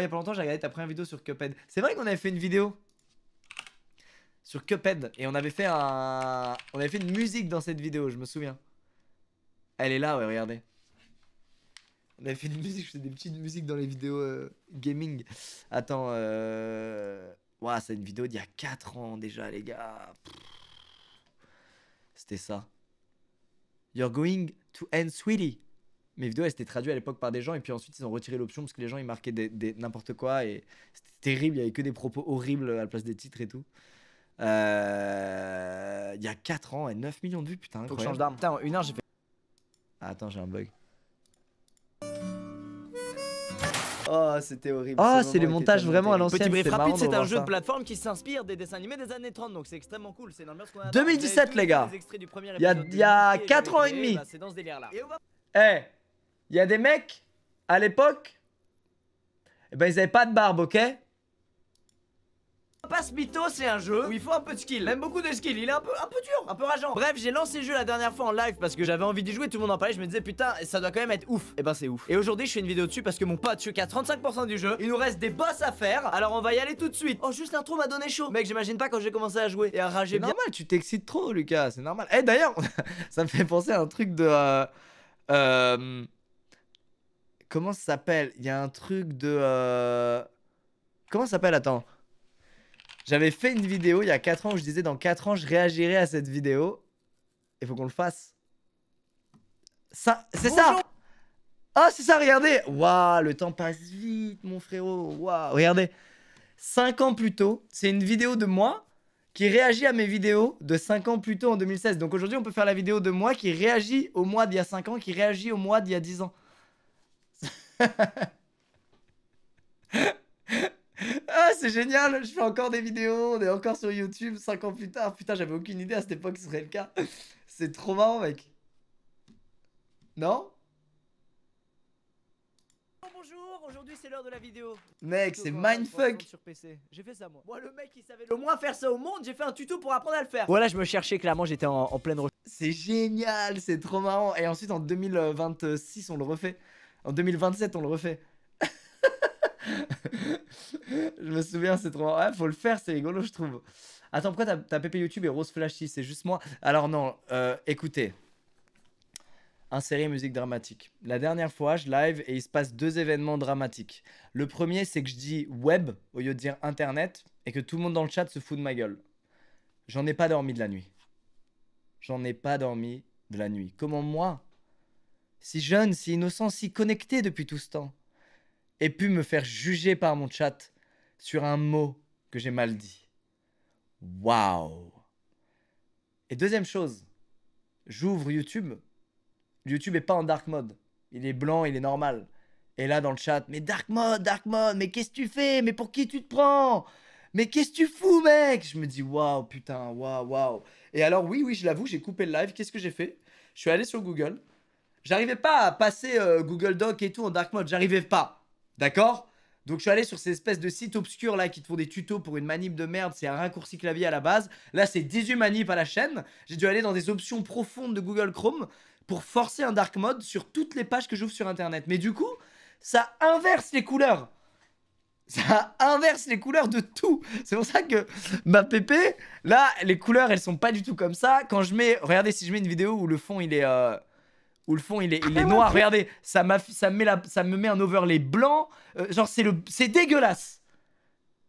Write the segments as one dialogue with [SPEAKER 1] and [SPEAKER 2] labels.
[SPEAKER 1] il y a pas longtemps, j'ai regardé ta première vidéo sur Cuphead. C'est vrai qu'on avait fait une vidéo sur Cuphead et on avait fait un. On avait fait une musique dans cette vidéo, je me souviens. Elle est là, ouais, regardez. On avait fait une musique, je faisais des petites musiques dans les vidéos euh, gaming. Attends, euh. c'est une vidéo d'il y a 4 ans déjà, les gars. C'était ça. You're going to end, sweetie mes vidéos, elles étaient traduites à l'époque par des gens, et puis ensuite, ils ont retiré l'option parce que les gens, ils marquaient des, n'importe quoi, et c'était terrible, il y avait que des propos horribles à la place des titres et tout. Euh, il y a 4 ans et 9 millions de vues, putain. Incroyable. Faut que change d'arme. Putain, une heure, j'ai fait. Ah, attends, j'ai un bug. Oh, c'était horrible. Oh, c'est le les montages vraiment à l'ancienne. Petit rapide, c'est un jeu de plateforme qui s'inspire des dessins animés des années 30, donc c'est extrêmement cool. 2017, les gars. Il y a, 4 ans et demi. Bah, eh! Il y a des mecs, à l'époque, Et eh ben ils avaient pas de barbe, ok Passe Mytho, c'est un jeu où il faut un peu de skill, même beaucoup de skill, il est un peu, un peu dur, un peu rageant. Bref, j'ai lancé le jeu la dernière fois en live parce que j'avais envie d'y jouer, tout le monde en parlait, je me disais putain, ça doit quand même être ouf. Et eh ben c'est ouf. Et aujourd'hui, je fais une vidéo dessus parce que mon pote, je suis qu'à 35% du jeu, il nous reste des boss à faire, alors on va y aller tout de suite. Oh, juste l'intro m'a donné chaud. Mec, j'imagine pas quand j'ai commencé à jouer et à rager. C'est normal, tu t'excites trop, Lucas, c'est normal. Eh d'ailleurs, ça me fait penser à un truc de. euh, euh Comment ça s'appelle Il y a un truc de. Euh, comment ça s'appelle Attends. J'avais fait une vidéo il y a 4 ans où je disais dans 4 ans je réagirai à cette vidéo. Il faut qu'on le fasse. Ça, c'est ça Ah, oh, c'est ça, regardez Waouh, le temps passe vite, mon frérot. Waouh, regardez. 5 ans plus tôt, c'est une vidéo de moi qui réagit à mes vidéos de 5 ans plus tôt en 2016. Donc aujourd'hui, on peut faire la vidéo de moi qui réagit au mois d'il y a 5 ans, qui réagit au mois d'il y a 10 ans. ah, c'est génial, je fais encore des vidéos, on est encore sur YouTube 5 ans plus tard. Putain, j'avais aucune idée à cette époque que ce serait le cas. C'est trop marrant, mec. Non Bonjour, aujourd'hui c'est l'heure de la vidéo.
[SPEAKER 2] Mec, c'est mindfuck. Sur
[SPEAKER 1] PC. J'ai fait ça moi. Moi le mec qui savait le moins faire ça au monde, j'ai fait un tuto pour apprendre à le faire. Voilà, je me cherchais clairement, j'étais en, pleine recherche. C'est génial, c'est trop marrant. Et ensuite en 2026, on le refait. En 2027, on le refait. je me souviens, c'est trop. Ouais, ah, faut le faire, c'est rigolo, je trouve. Attends, pourquoi t'as pépé YouTube et Rose Flashy C'est juste moi Alors, non, euh, écoutez. Insérer musique dramatique. La dernière fois, je live et il se passe deux événements dramatiques. Le premier, c'est que je dis web au lieu de dire internet et que tout le monde dans le chat se fout de ma gueule. J'en ai pas dormi de la nuit. J'en ai pas dormi de la nuit. Comment moi, si jeune, si innocent, si connecté depuis tout ce temps, et pu me faire juger par mon chat sur un mot que j'ai mal dit. Waouh Et deuxième chose, j'ouvre YouTube. YouTube est pas en dark mode. Il est blanc, il est normal. Et là dans le chat, mais dark mode, dark mode, mais qu'est-ce que tu fais Mais pour qui tu te prends mais qu'est-ce que tu fous, mec Je me dis, waouh, putain, waouh, waouh. Et alors, oui, oui, je l'avoue, j'ai coupé le live. Qu'est-ce que j'ai fait Je suis allé sur Google, J'arrivais pas à passer euh, Google Doc et tout en dark mode, j'arrivais pas. D'accord donc je suis allé sur ces espèces de sites obscurs là qui te font des tutos pour une manip de merde, c'est un raccourci clavier à la base. Là c'est 18 manips à la chaîne. J'ai dû aller dans des options profondes de Google Chrome pour forcer un dark mode sur toutes les pages que j'ouvre sur internet. Mais du coup, ça inverse les couleurs. Ça inverse les couleurs de tout. C'est pour ça que ma PP, là, les couleurs, elles sont pas du tout comme ça. Quand je mets, regardez si je mets une vidéo où le fond il est euh, où le fond il est, ah noir. Regardez, ça, ça, me met ça me met un overlay blanc. Euh, genre, c'est, le, c'est dégueulasse.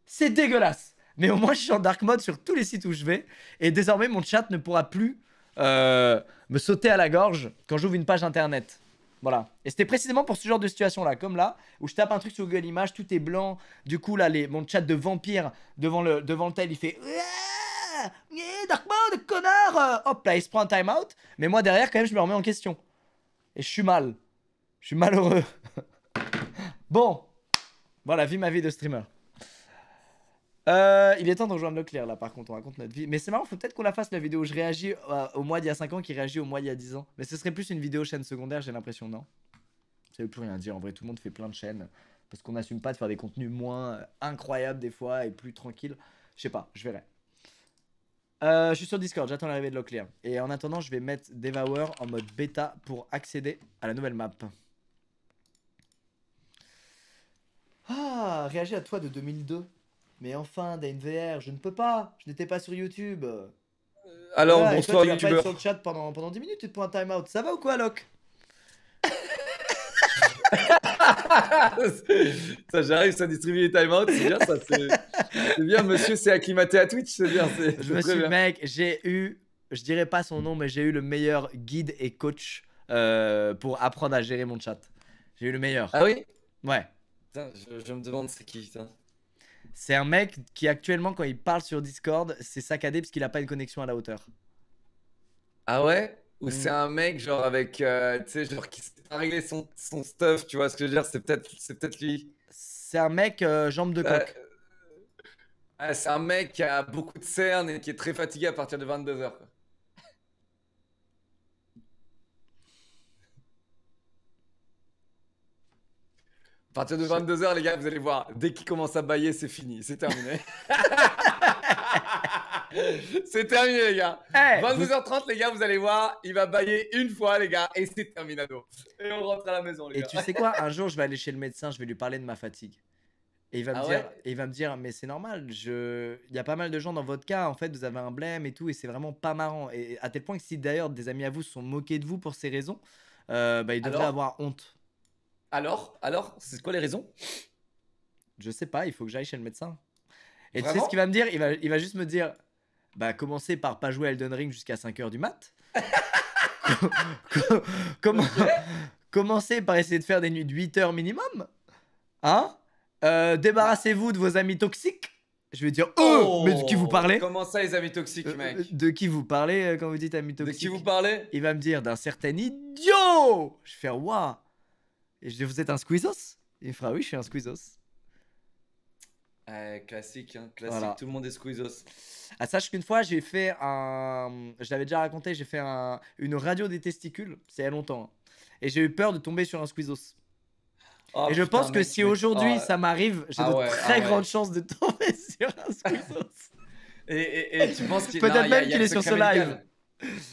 [SPEAKER 1] C'est dégueulasse. Mais au moins, je suis en dark mode sur tous les sites où je vais. Et désormais, mon chat ne pourra plus euh, me sauter à la gorge quand j'ouvre une page internet. Voilà. Et c'était précisément pour ce genre de situation-là, comme là, où je tape un truc sur Google Images, tout est blanc. Du coup, là, les, mon chat de vampire devant le, devant le tel, il fait. Ah, eh, dark mode, connard euh, Hop là, il se prend un time out. Mais moi, derrière, quand même, je me remets en question et je suis mal. Je suis malheureux. bon, voilà, vie ma vie de streamer. Euh, il est temps de rejoindre Leclerc là par contre, on raconte notre vie. Mais c'est marrant, faut peut-être qu'on la fasse la vidéo où je réagis euh, au mois d'il y a 5 ans qui réagit au mois d'il y a 10 ans. Mais ce serait plus une vidéo chaîne secondaire, j'ai l'impression, non Ça veut plus rien dire, en vrai tout le monde fait plein de chaînes. Parce qu'on n'assume pas de faire des contenus moins euh, incroyables des fois et plus tranquilles. Je sais pas, je verrai. Euh, je suis sur Discord, j'attends l'arrivée de l'Oclear. Et en attendant, je vais mettre Devour en mode bêta pour accéder à la nouvelle map. Ah, réagir à toi de 2002. Mais enfin, DNVR, je ne peux pas, je n'étais pas sur YouTube.
[SPEAKER 3] Euh, alors, bonsoir, Youtubeur sur le
[SPEAKER 1] chat pendant, pendant 10 minutes Tu te prends un timeout. Ça va ou quoi, Locke
[SPEAKER 3] ça, j'arrive, ça distribue les timeouts. C'est bien, ça. C'est bien, monsieur, c'est acclimaté à Twitch. C'est bien. Je me
[SPEAKER 1] mec, j'ai eu, je dirais pas son nom, mais j'ai eu le meilleur guide et coach euh, pour apprendre à gérer mon chat. J'ai eu le meilleur. Ah oui Ouais.
[SPEAKER 3] je, me demande c'est qui,
[SPEAKER 1] C'est un mec qui, actuellement, quand il parle sur Discord, c'est saccadé parce qu'il a pas une connexion à la hauteur.
[SPEAKER 3] Ah ouais Ou mm. c'est un mec, genre, avec. Euh, tu sais, genre, qui régler son, stuff, tu vois ce que je veux dire C'est peut-être c'est peut-être lui.
[SPEAKER 1] C'est un mec euh, jambes jambe de euh, coq.
[SPEAKER 3] Euh, c'est un mec qui a beaucoup de cernes et qui est très fatigué à partir de 22h. À partir de 22h, les gars, vous allez voir, dès qu'il commence à bailler, c'est fini, c'est terminé. c'est terminé, les gars. 22h30, eh. les gars, vous allez voir, il va bailler une fois, les gars, et c'est terminado. Et on rentre à la maison, les gars. Et tu sais quoi Un
[SPEAKER 1] jour, je vais aller chez le médecin, je vais lui parler de ma fatigue. Et il va, me, ah dire, il va me dire, mais c'est normal, je... il y a pas mal de gens dans votre cas, en fait, vous avez un blême et tout, et c'est vraiment pas marrant. Et à tel point que si d'ailleurs des amis à vous sont moqués de vous pour ces raisons, euh, bah, ils devraient avoir honte. Alors Alors C'est quoi les raisons Je sais pas, il faut que j'aille chez le médecin. Et tu sais ce qu'il va me dire il va, il va juste me dire bah, commencer par pas jouer Elden Ring jusqu'à 5h du mat. Comment... Commencez par essayer de faire des nuits de 8 h minimum. Hein euh, Débarrassez-vous de vos amis toxiques. Je vais dire, eux oh, mais de qui vous parlez
[SPEAKER 3] Comment ça, les amis toxiques,
[SPEAKER 1] euh, mec De qui vous parlez euh, quand vous dites amis toxiques De qui vous parlez Il va me dire d'un certain idiot. Je vais faire, waouh. Et je dis, vous êtes un squeezos Il fera, oui, je suis un squeezos.
[SPEAKER 3] Eh, classique, hein, classique, tout le monde est squeezos.
[SPEAKER 1] Ah, sache qu'une fois, j'ai fait un. Je l'avais déjà raconté, j'ai fait un... une radio des testicules, c'est il y a longtemps. Hein, et j'ai eu peur de tomber sur un squeezos. Oh, et je pense que si aujourd'hui oh. ça m'arrive, j'ai ah de très ah grandes chances de
[SPEAKER 3] tomber sur un squeezos. et, tu penses qu'il Peut-être même qu'il est sur ce live.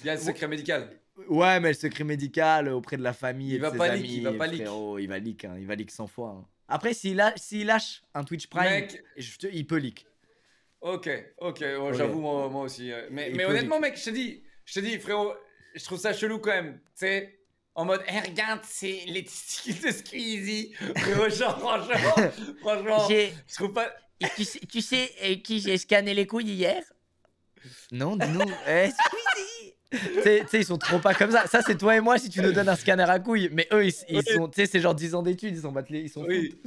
[SPEAKER 3] Il y a le secret médical.
[SPEAKER 1] Ouais, mais le secret médical euh, auprès de la famille et va ses amis. il va pas leak. il va hein, il 100 fois. Après, s'il lâche un Twitch Prime, il peut leak.
[SPEAKER 3] Ok, ok, j'avoue, moi, aussi. Mais, honnêtement, mec, je te dis, je te dis, frérot, je trouve ça chelou quand même. Tu sais, en mode, hey, eh, regarde, c'est les testicules de Squeezie. Frérot, franchement, franchement, je trouve pas.
[SPEAKER 1] tu, sais, qui j'ai scanné les couilles hier Non, dis-nous. Eh, tu sais, ils sont trop pas comme ça. Ça, c'est toi et moi si tu nous donnes un scanner à couilles. Mais eux, ils, sont, tu sais, c'est genre 10 ans d'études, ils sont battus ils sont oui.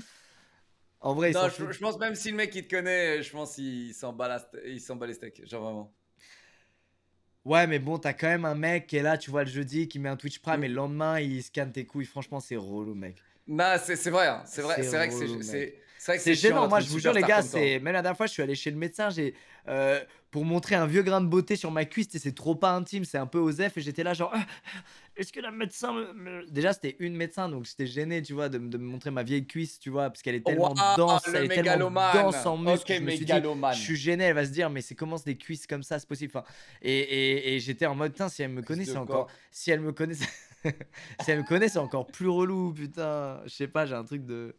[SPEAKER 1] En vrai, ils non, je,
[SPEAKER 3] pense même si le mec il te connaît, je pense il s'en bat, bat, les steaks, genre vraiment.
[SPEAKER 1] Ouais, mais bon, t'as quand même un mec qui est là, tu vois, le jeudi, qui met un Twitch Prime mm. et le lendemain, il scanne tes couilles. Franchement, c'est relou, mec.
[SPEAKER 3] Non, bah, hein. c'est vrai, c'est vrai, c'est vrai que c'est c'est
[SPEAKER 1] gênant, moi je vous jure les gars, c'est hein. même la dernière fois je suis allé chez le médecin, j'ai euh, pour montrer un vieux grain de beauté sur ma cuisse, c'est trop pas intime, c'est un peu osef et j'étais là genre ah, ah,
[SPEAKER 2] est-ce que la médecin
[SPEAKER 1] me, déjà c'était une médecin donc j'étais gêné, tu vois, de, me montrer ma vieille cuisse, tu vois, parce qu'elle est tellement dense, elle est tellement dense en muscle je, me suis dit, je suis gêné, elle va se dire mais c'est comment des cuisses comme ça, c'est possible. Enfin, et, j'étais en mode putain si elle me connaissait encore si elle me connaissait si elle me connaît, c'est encore plus relou, putain. Je sais pas, j'ai un truc de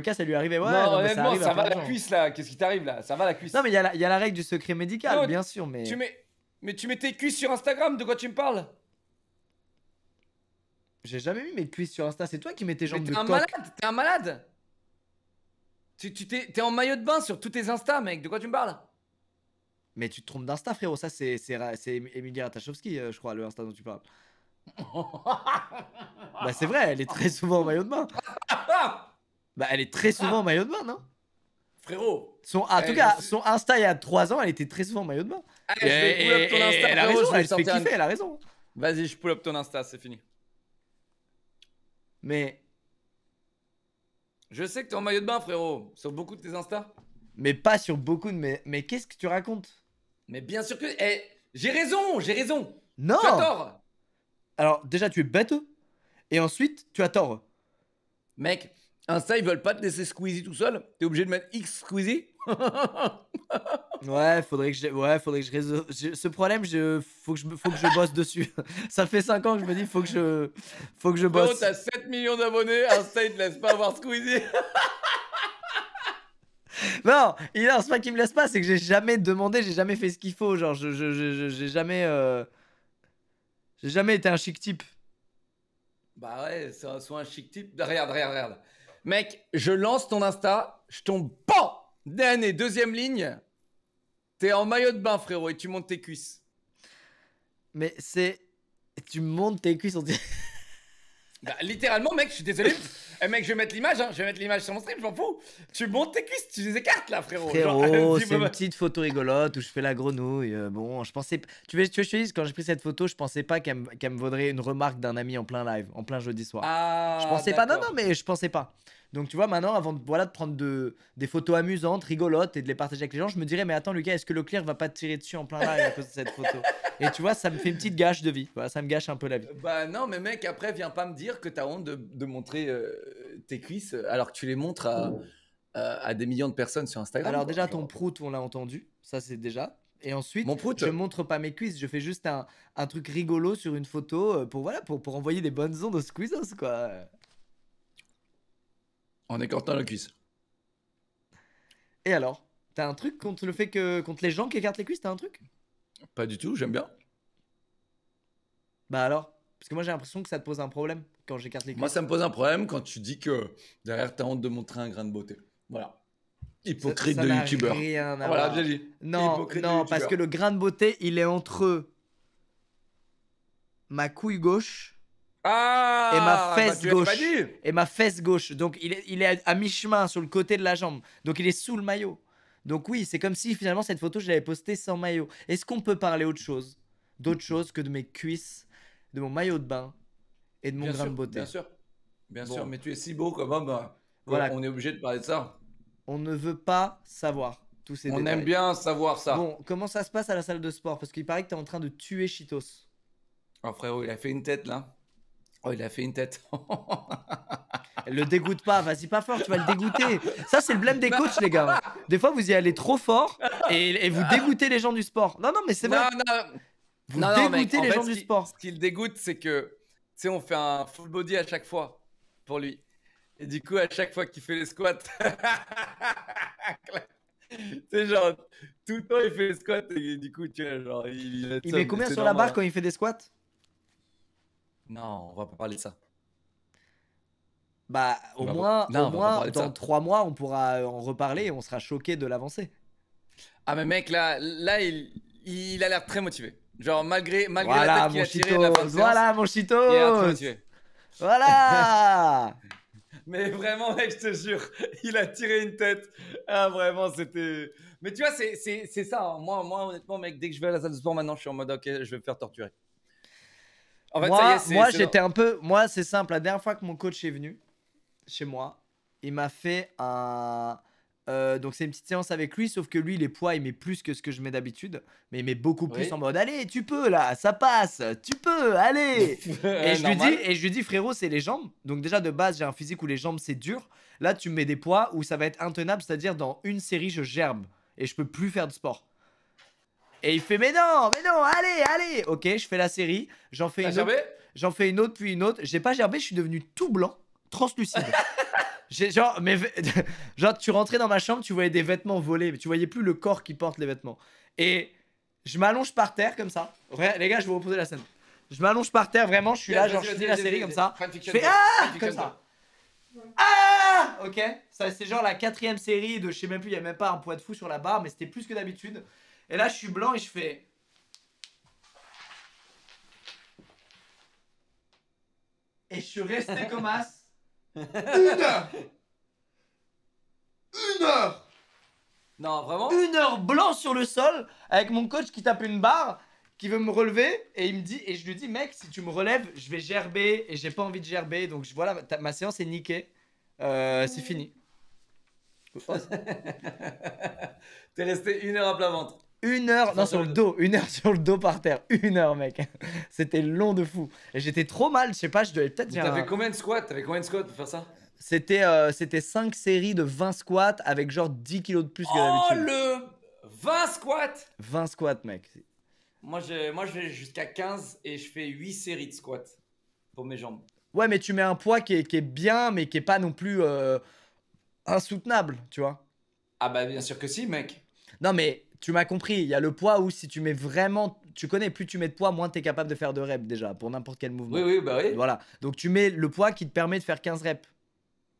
[SPEAKER 1] casse, ça lui arrivait. Ouais, non, non honnêtement, ça, va la cuisse
[SPEAKER 3] là. Qu'est-ce qui t'arrive là Ça va la cuisse. Non, mais il y, a la, règle du secret médical, bien sûr. Mais tu mets, mais tu mets tes cuisses sur Instagram, de quoi tu me parles
[SPEAKER 1] J'ai jamais mis mes cuisses sur Insta, c'est toi qui mets tes jambes mais de un malade,
[SPEAKER 3] t'es un malade Tu t'es en maillot de bain sur tous tes Insta, mec, de quoi tu me parles
[SPEAKER 1] mais tu te trompes d'Insta, frérot. Ça, c'est Emilie Ratachowski, euh, je crois, le Insta dont tu parles. bah, c'est vrai, elle est très souvent en maillot de bain. Bah, elle est très ah. souvent en maillot de
[SPEAKER 3] bain, non Frérot son, En tout eh, cas,
[SPEAKER 1] son Insta il y a 3 ans, elle était très souvent en maillot de bain. Allez,
[SPEAKER 3] eh, je eh, ton Insta. Elle a raison, elle a raison. Vas-y, je pull up ton Insta, c'est fini. Mais. Je sais que t'es en maillot de bain, frérot,
[SPEAKER 1] sur beaucoup de tes Insta. Mais pas sur beaucoup de mes. Mais qu'est-ce que tu racontes Mais bien sûr que.
[SPEAKER 3] Eh, j'ai raison, j'ai raison. Non Tu as tort Alors, déjà, tu es bête. Et ensuite, tu as tort. Mec, Insta, ils veulent pas te laisser Squeezie tout seul. T'es obligé de mettre X Squeezie ouais, faudrait que je, ouais, faudrait que je résolve
[SPEAKER 1] ce problème. Je faut que je faut que je bosse dessus. Ça fait 5 ans que je me dis faut que je faut que je bosse. t'as
[SPEAKER 3] 7 millions d'abonnés. Insta, ils te laissent pas avoir Squeezie
[SPEAKER 1] Non, il a pas qui me laisse pas, c'est que j'ai jamais demandé, j'ai jamais fait ce qu'il faut, genre je j'ai je, jamais euh, j'ai jamais été un chic type.
[SPEAKER 3] Bah ouais, Soit un chic type. Regarde, regarde, regarde. Mec, je lance ton Insta, je tombe PAN Dernier, deuxième ligne. T'es en maillot de bain, frérot, et tu montes tes cuisses. Mais c'est. Tu montes tes cuisses, on dit. Bah, littéralement, mec, je suis désolé. eh, mec, je vais mettre l'image, hein. je vais mettre l'image sur mon stream, fous. Tu montes tes cuisses, tu les écartes là, frérot. Frérot, c'est une petite
[SPEAKER 1] photo rigolote où je fais la grenouille. Euh, bon, je pensais. Tu veux, tu veux que je te dise, quand j'ai pris cette photo, je pensais pas qu'elle me vaudrait une remarque d'un ami en plein live, en plein jeudi soir.
[SPEAKER 2] Ah, je pensais pas, non, non,
[SPEAKER 1] mais je pensais pas. Donc tu vois, maintenant, avant de, voilà, de prendre de, des photos amusantes, rigolotes et de les partager avec les gens, je me dirais, mais attends, Lucas, est-ce que le Leclerc va pas te tirer dessus en plein live à cause de cette photo Et tu vois, ça me fait une petite gâche de vie. Voilà, ça me gâche un peu la vie. Euh,
[SPEAKER 3] bah non, mais mec, après, viens pas me dire que t'as honte de, montrer euh, tes cuisses alors que tu les montres à, des millions de personnes sur Instagram. Alors, déjà, ton
[SPEAKER 1] prout, on l'a entendu. Ça, c'est déjà. Et ensuite, Mon je montre pas mes cuisses, je fais juste un, truc rigolo sur une photo euh, pour voilà pour, pour envoyer des bonnes ondes aux squeezos quoi.
[SPEAKER 3] En écartant la cuisse.
[SPEAKER 1] Et alors T'as un truc contre le fait que. contre les gens qui écartent les cuisses, t'as un truc
[SPEAKER 3] Pas du tout, j'aime bien.
[SPEAKER 1] Bah alors Parce que moi j'ai l'impression que ça te pose un problème quand j'écarte les cuisses. Moi ça me pose un problème quand
[SPEAKER 3] tu dis que derrière t'as honte de montrer un grain de beauté.
[SPEAKER 1] Voilà.
[SPEAKER 2] Hypocrite de youtubeur. voilà, bien dit. Non, non parce que le
[SPEAKER 1] grain de beauté il est entre ma couille gauche
[SPEAKER 2] et ma ah, fesse gauche.
[SPEAKER 1] Et ma fesse gauche. Donc il est, à, mi-chemin sur le côté de la jambe. Donc il est sous le maillot. Donc oui, c'est comme si finalement cette photo je l'avais postée sans maillot. Est-ce qu'on peut parler autre chose D'autre chose que de mes cuisses, de mon maillot de bain et de mon grain de beauté. Bien sûr.
[SPEAKER 3] Bien sûr, mais tu es si beau comme homme. Hein. voilà. On est obligé de parler de ça. On ne veut pas savoir tous ces On aime bien savoir ça. Bon,
[SPEAKER 1] comment ça se passe à la salle de sport Parce
[SPEAKER 3] qu'il paraît que tu es en train de tuer Chitos. Oh frérot, il a fait une tête là. Oh, il a fait une tête. le dégoûte pas, vas-y pas fort, tu vas le dégoûter. Ça, c'est le blême
[SPEAKER 1] des coachs, les gars. Des fois, vous y allez trop fort et, vous dégoûtez les gens du sport. Non, non, mais c'est vrai. Vous dégoûtez les gens du
[SPEAKER 3] sport. Ce qui dégoûte, c'est que, tu sais, on fait un full body à chaque fois pour lui. Et du coup, à chaque fois qu'il fait les squats, c'est genre, tout le temps, il fait les squats et du coup, tu vois, genre, il met combien sur la barre hein. quand
[SPEAKER 1] il fait des squats
[SPEAKER 2] non, on va pas parler de ça.
[SPEAKER 3] Bah, au moins, dans
[SPEAKER 1] trois mois, on pourra euh, en reparler et on sera choqué de l'avancée.
[SPEAKER 3] Ah, mais mec, là, là il, il a l'air très motivé. Genre, malgré, malgré voilà, la qu'il a tirée de Voilà, mon Chito. Voilà Mais vraiment, mec, je te jure, il a tiré une tête. Ah, vraiment, c'était. Mais tu vois, c'est ça. Hein. Moi, moi, honnêtement, mec, dès que je vais à la salle de sport maintenant, je suis en mode, ok, je vais me faire torturer moi, j'étais
[SPEAKER 1] un peu. Moi, c'est simple. La dernière fois que mon coach est venu chez moi, il m'a fait un. Euh, donc c'est une petite séance avec lui, sauf que lui les poids il met plus que ce que je mets d'habitude, mais il met beaucoup plus en mode allez tu peux là, ça passe, tu peux, allez. et, je lui dis, et je dis frérot c'est les jambes, donc déjà de base j'ai un physique où les jambes c'est dur, là tu mets des poids où ça va être intenable, c'est-à-dire dans une série je gerbe et je peux plus faire de sport. Et il fait, mais non, mais non, allez, allez. Ok, je fais la série. J'en fais, une autre, j'en fais une autre, puis une autre. J'ai pas gerbé, je suis devenu tout blanc, translucide. genre, mais, genre, tu rentrais dans ma chambre, tu voyais des vêtements volés, mais tu voyais plus le corps qui porte les vêtements. Et je m'allonge par terre comme ça. Les gars, je vais vous reposer la scène. Je m'allonge par terre, vraiment, je suis là, genre, je fais la série comme ça. Je fais Ah Comme ça. Ah Ok, ça c'est genre la quatrième série de je sais même plus, il y a même pas un poids de fou sur la barre, mais c'était plus que d'habitude. Et là, je suis blanc et je fais. Et je suis resté comme as. Une heure Une heure Non, vraiment Une heure blanc sur le sol avec mon coach qui tape une barre, qui veut me relever et il me dit et je lui dis mec si tu me relèves je vais gerber et j'ai pas envie de gerber donc voilà ma séance est niquée, euh, c'est fini.
[SPEAKER 3] T'es resté une heure à plat ventre.
[SPEAKER 1] Une heure, non, sur le dos, une heure sur le dos par terre. Une heure, mec. C'était long de fou. Et j'étais trop mal, je sais pas, je devais peut-être. T'avais un...
[SPEAKER 3] combien de squats T'avais combien de squats pour faire ça
[SPEAKER 1] C'était euh, c'était 5 séries de 20 squats avec genre 10 kilos de plus que oh, d'habitude. le
[SPEAKER 3] 20 squats
[SPEAKER 1] 20 squats, mec.
[SPEAKER 3] Moi, je, moi, je vais jusqu'à 15 et je fais 8 séries de squats pour mes jambes. Ouais,
[SPEAKER 1] mais tu mets un poids qui est, qui est bien, mais qui est pas non plus euh, insoutenable, tu vois.
[SPEAKER 3] Ah bah bien sûr que si, mec.
[SPEAKER 1] Non, mais tu m'as compris, il y a le poids où si tu mets vraiment, tu connais, plus tu mets de poids, moins tu es capable de faire de reps déjà, pour n'importe quel mouvement. Oui, oui, bah oui. Voilà, donc tu mets le poids qui te permet de faire 15 reps.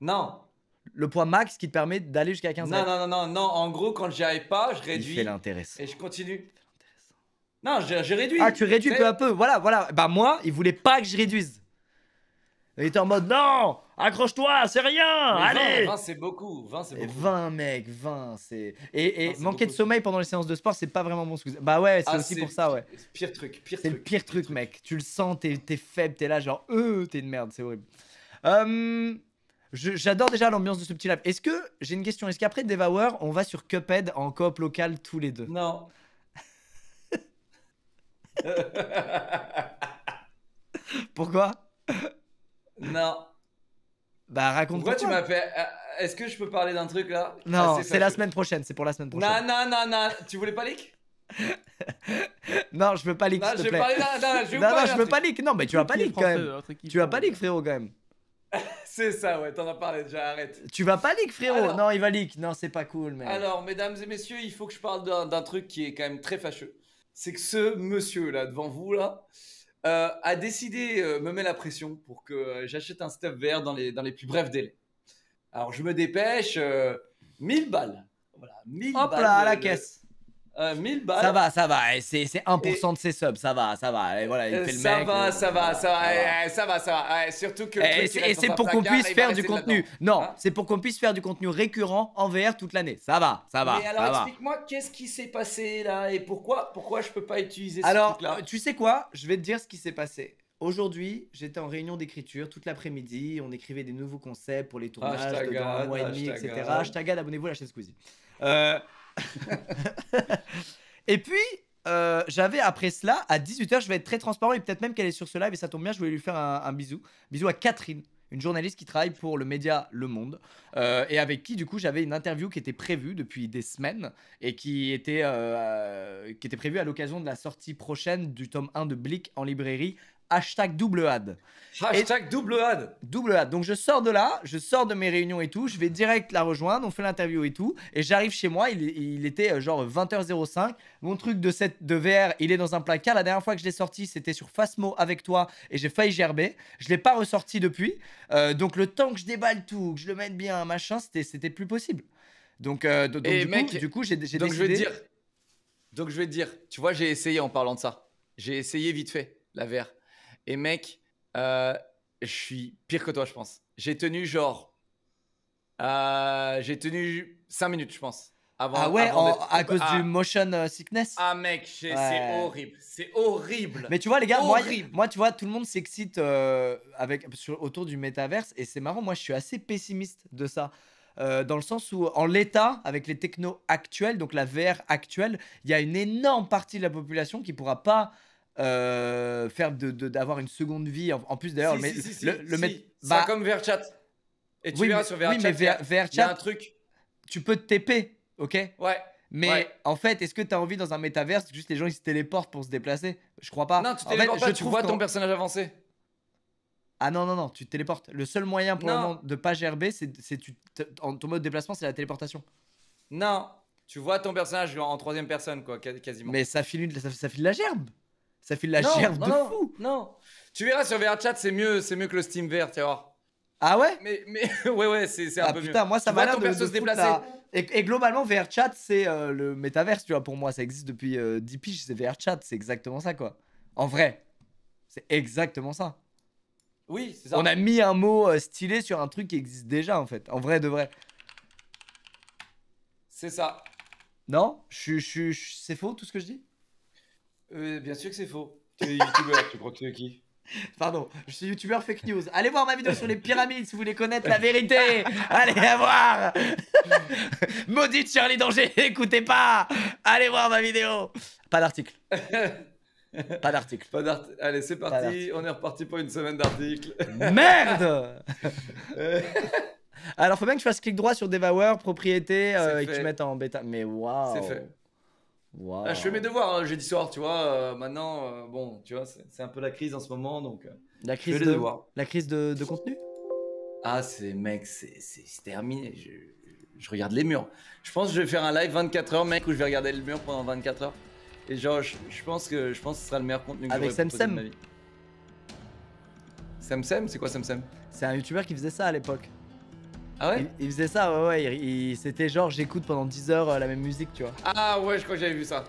[SPEAKER 1] Non. Le poids max qui te permet d'aller jusqu'à 15 non, reps.
[SPEAKER 3] Non, non, non, non, en gros, quand j'y arrive pas, je réduis. Il fait l'intéressant. Et je continue. Non, je, je, réduis. Ah, tu réduis peu à
[SPEAKER 1] peu. Voilà, voilà. Bah moi, il voulait pas que je réduise. Il était en mode non, Accroche-toi, c'est rien Allez 20,
[SPEAKER 3] c'est beaucoup, 20 c'est beaucoup. 20
[SPEAKER 1] mec, 20 c'est... Et, manquer de sommeil pendant les séances de sport, c'est pas vraiment bon souci. Bah ouais, c'est ah, aussi pour ça, ouais. Pire truc, pire truc. C'est le pire, truc, mec. Tu le sens, t'es faible, t'es là genre, euh, t'es une merde, c'est horrible. Hum, j'adore déjà l'ambiance de ce petit lab. Est-ce que, j'ai une question, est-ce qu'après Devour, on va sur Cuphead en coop local tous les deux Non.
[SPEAKER 3] Pourquoi Non.
[SPEAKER 1] Bah raconte Pourquoi tu m'as
[SPEAKER 3] fait. Euh, est-ce que je peux parler d'un truc là Non, c'est la
[SPEAKER 1] semaine prochaine, c'est pour la semaine prochaine. Non,
[SPEAKER 3] non, non, non, tu voulais pas leak
[SPEAKER 1] non, je veux pas leak, s'il te plaît. Parler, non, je, non, je veux pas leak. Non, mais tu vas pas leak quand même. Tu vas pas leak, frérot, quand même.
[SPEAKER 3] c'est ça, ouais, t'en as parlé déjà, arrête. Tu vas pas leak, frérot.
[SPEAKER 1] non, il va leak. Non, c'est pas cool, mais. Alors,
[SPEAKER 3] mesdames et messieurs, il faut que je parle d'un truc qui est quand même très fâcheux. C'est que ce monsieur là devant vous là, euh, a décidé, euh, me met la pression pour que euh, j'achète un step vert dans les, plus brefs délais. Alors je me dépêche, 1000 balles. 1000 Hop là, à la caisse. 1000 euh, balles. Ça va, ça va. Eh, c'est 1%
[SPEAKER 1] de ses subs. Ça va, ça va. Et eh, voilà, il euh, fait ça mec. Va, euh, ça, va, ça va,
[SPEAKER 3] eh, ça va, ça va. surtout
[SPEAKER 1] que. Et c'est pour qu'on puisse faire du contenu. Non, hein c'est pour qu'on puisse faire du contenu récurrent en VR toute l'année. Ça va, ça va. Mais alors,
[SPEAKER 3] explique-moi qu'est-ce qui s'est passé là et pourquoi, pourquoi je peux pas utiliser ce alors, truc-là.
[SPEAKER 1] tu sais quoi Je vais te dire ce qui s'est passé. Aujourd'hui, j'étais en réunion d'écriture toute l'après-midi. On écrivait des nouveaux concepts pour les tournages dans un mois et demi, etc. Hashtag abonnez-vous à la chaîne Squeezie. Euh, et puis, euh, j'avais après cela, à 18h, je vais être très transparent et peut-être même qu'elle est sur ce live et ça tombe bien, je voulais lui faire un, bisou. Bisou à Catherine, une journaliste qui travaille pour le média Le Monde euh, et avec qui du coup j'avais une interview qui était prévue depuis des semaines et qui était, euh, qui était prévue à l'occasion de la sortie prochaine du tome 1 de Blick en librairie Hashtag double had Hashtag double had Double ad. Donc je sors de là, je sors de mes réunions et tout, je vais direct la rejoindre, on fait l'interview et tout, et j'arrive chez moi, il, était euh, genre 20h05. Mon truc de, cette, de VR, il est dans un placard. La dernière fois que je l'ai sorti, c'était sur Fasmo avec toi, et j'ai failli gerber. Je l'ai pas ressorti depuis. Euh, donc le temps que je déballe tout, que je le mette bien, machin, c'était plus possible.
[SPEAKER 3] Donc, euh, du, coup, du, coup, j'ai décidé. Je vais dire, donc je vais te dire, tu vois, j'ai essayé en parlant de ça. J'ai essayé vite fait la VR. Et mec, euh, je suis pire que toi, je pense. J'ai tenu genre. Euh, j'ai tenu 5 minutes, je pense. ah ouais, à cause ah. du motion
[SPEAKER 1] euh, sickness Ah mec, c'est
[SPEAKER 3] horrible, c'est horrible. Mais tu vois les gars, moi,
[SPEAKER 1] moi, tu vois, tout le monde s'excite avec autour du métaverse et c'est marrant, moi je suis assez pessimiste de ça. dans le sens où, en l'état, avec les technos actuels, donc la VR actuelle, il y a une énorme partie de la population qui pourra pas euh, faire d'avoir de, une seconde vie. En, plus d'ailleurs, mais le, le mettre, bah,
[SPEAKER 3] comme VRChat. Et tu verras
[SPEAKER 1] sur VRChat. Oui, mais VRChat, y a un truc. Tu peux te TP, ok Ouais. Mais en fait, est-ce que tu as envie dans un métaverse juste les gens ils se téléportent pour se déplacer Je crois pas. Non, tu vois ton personnage avancer. Ah non, non, non, tu te téléportes. Le seul moyen pour le moment de pas gerber, c'est ton mode de déplacement, c'est la téléportation.
[SPEAKER 3] Non, tu vois ton personnage en troisième personne, quoi, quasiment. Mais ça file, ça, ça
[SPEAKER 1] file la gerbe ça file la non, non, de
[SPEAKER 3] fou. Non. Tu verras sur VRChat, c'est mieux, c'est mieux que le Steam tu vois. Ah ouais Mais, mais ouais, ouais, c'est un ah peu putain, moi, ça m'a l'air de, se déplacer.
[SPEAKER 1] Et, et, globalement, VRChat, c'est euh, le métaverse, tu vois, pour moi. Ça existe depuis 10 euh, piges, c'est VRChat, c'est exactement ça, quoi. En vrai, c'est exactement ça.
[SPEAKER 3] Oui, c'est ça. On a
[SPEAKER 1] mis un mot euh, stylé sur un truc qui existe déjà, en fait. En vrai, de vrai. C'est ça. Non je, C'est faux, tout ce que je dis euh,
[SPEAKER 3] bien sûr que c'est faux. Tu es youtubeur, tu crois que c'est qui Pardon, je
[SPEAKER 1] suis youtubeur fake news. Allez voir ma vidéo sur les pyramides si vous voulez connaître la vérité. Allez la voir. Maudite Charlie Danger, écoutez pas. Allez voir ma vidéo.
[SPEAKER 3] Pas d'article. Pas d'article. Pas Allez, c'est parti. On est reparti pour une semaine d'articles. Merde euh.
[SPEAKER 1] Alors, faut bien que je fasse clic droit sur Devour, propriété, euh, et que tu mettes en bêta. Mais waouh. C'est fait. Ah, je fais
[SPEAKER 3] mes devoirs hein, jeudi soir, tu vois. Euh, maintenant, euh, bon, tu vois, c'est un peu la crise en ce moment, donc. Euh, la crise de La crise de, contenu. Ah, c'est mec, c'est terminé. Je, regarde les murs. Je pense que je vais faire un live 24 h mec, où je vais regarder le mur pendant 24 h Et genre, je, pense que je pense ce sera le meilleur contenu que Avec Sam Sam. Sam Sam, c'est quoi Sam Sam
[SPEAKER 1] C'est un youtubeur qui faisait ça à l'époque. Ah ouais il, faisait ça, ouais, ouais. C'était genre, j'écoute pendant 10 heures euh, la même musique, tu vois.
[SPEAKER 3] Ah ouais, je crois que j'avais vu ça.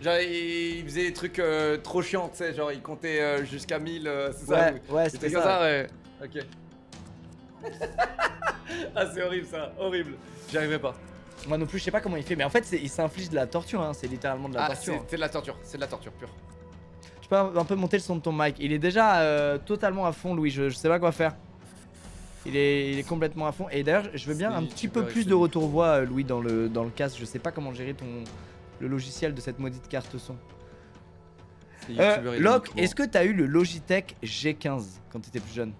[SPEAKER 3] Genre, il, faisait des trucs euh, trop chiants, tu sais, genre, il comptait euh, jusqu'à 1000, c'est ouais, ça Ouais, c'était ça. ouais. Ok. ah, c'est horrible ça, horrible. J'y arrivais pas.
[SPEAKER 1] Moi non plus, je sais pas comment il fait, mais en fait, il s'inflige de la torture, hein. c'est littéralement de la ah, C'est
[SPEAKER 3] de la torture, c'est de la torture pure.
[SPEAKER 1] Tu peux un peu monter le son de ton mic. Il est déjà totalement à fond, Louis, je sais pas quoi faire. Il est, complètement à fond. Et d'ailleurs, je veux bien un petit peu plus de retour voix, euh, Louis, dans le, dans le casque. Je sais pas comment gérer ton, le logiciel de cette maudite carte son.
[SPEAKER 3] Euh, Loc est-ce
[SPEAKER 1] que t'as eu le Logitech G15 quand t'étais plus jeune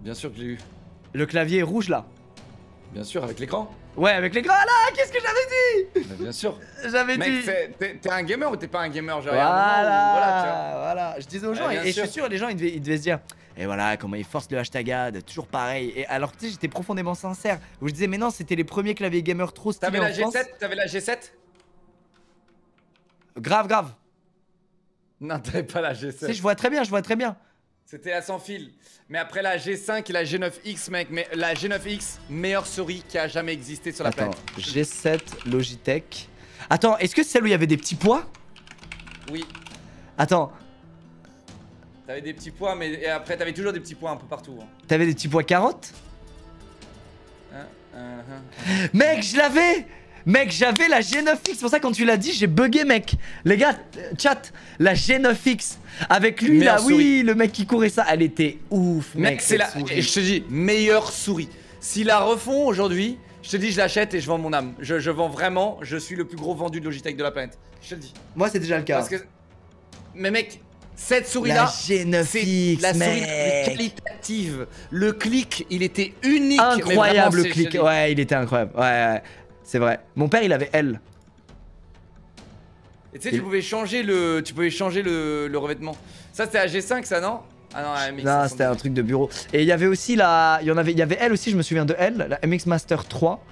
[SPEAKER 3] Bien sûr que j'ai eu. Le clavier rouge là Bien sûr, avec l'écran Ouais, avec l'écran, ah là, qu'est-ce que j'avais dit Bien sûr J'avais dit T'es un gamer ou t'es pas un gamer genre,
[SPEAKER 1] Voilà, voilà, voilà, Je disais aux eh, gens, et, je suis sûr, les gens, ils devaient, se dire Et voilà, comment ils forcent le hashtag toujours pareil. Et alors tu sais, j'étais profondément sincère, où je disais, mais non, c'était les premiers claviers gamer trop stylés. T'avais la G7 T'avais la G7 Grave, grave Non, t'avais pas la
[SPEAKER 3] G7. Tu sais, je vois
[SPEAKER 1] très bien, je vois très bien.
[SPEAKER 3] C'était à sans fil. Mais après la G5 et la G9X, mec, mais la G9X, meilleure souris qui a jamais existé sur la planète.
[SPEAKER 1] G7 Logitech. Attends, est-ce que c'est celle où il y avait des petits pois Oui. Attends.
[SPEAKER 3] T'avais des petits pois, mais et après t'avais toujours des petits pois un peu partout. Hein.
[SPEAKER 1] T'avais des petits pois carottes
[SPEAKER 3] hein, hein, hein, Mec,
[SPEAKER 1] je l'avais Mec, j'avais la G9X. C'est pour ça, quand tu l'as dit, j'ai buggé mec. Les gars, euh, chat,
[SPEAKER 3] la G9X. Avec lui, là, oui,
[SPEAKER 1] le mec qui courait ça. Elle était ouf, mec. c'est la. Je
[SPEAKER 3] te dis, meilleure souris. S'ils la refont aujourd'hui, je te dis, je l'achète et je vends mon âme. Je, vends vraiment. Je suis le plus gros vendu de Logitech de la planète. Je te dis. Moi, c'est déjà le cas. que... Mais mec, cette souris-là, La
[SPEAKER 1] G9X c'est la souris
[SPEAKER 3] qualitative. Le clic, il était unique. Incroyable le clic.
[SPEAKER 1] Ouais, il était incroyable. Ouais, ouais. C'est vrai. Mon père, il avait L.
[SPEAKER 3] Et tu sais, tu pouvais changer le, tu pouvais changer le, le revêtement. Ça, c'était à G5, ça, non ah non, la MX. Non,
[SPEAKER 1] c'était un truc de bureau. Et il y avait aussi la. Il y, en avait... il y avait L aussi, je me souviens de L. la MX Master 3.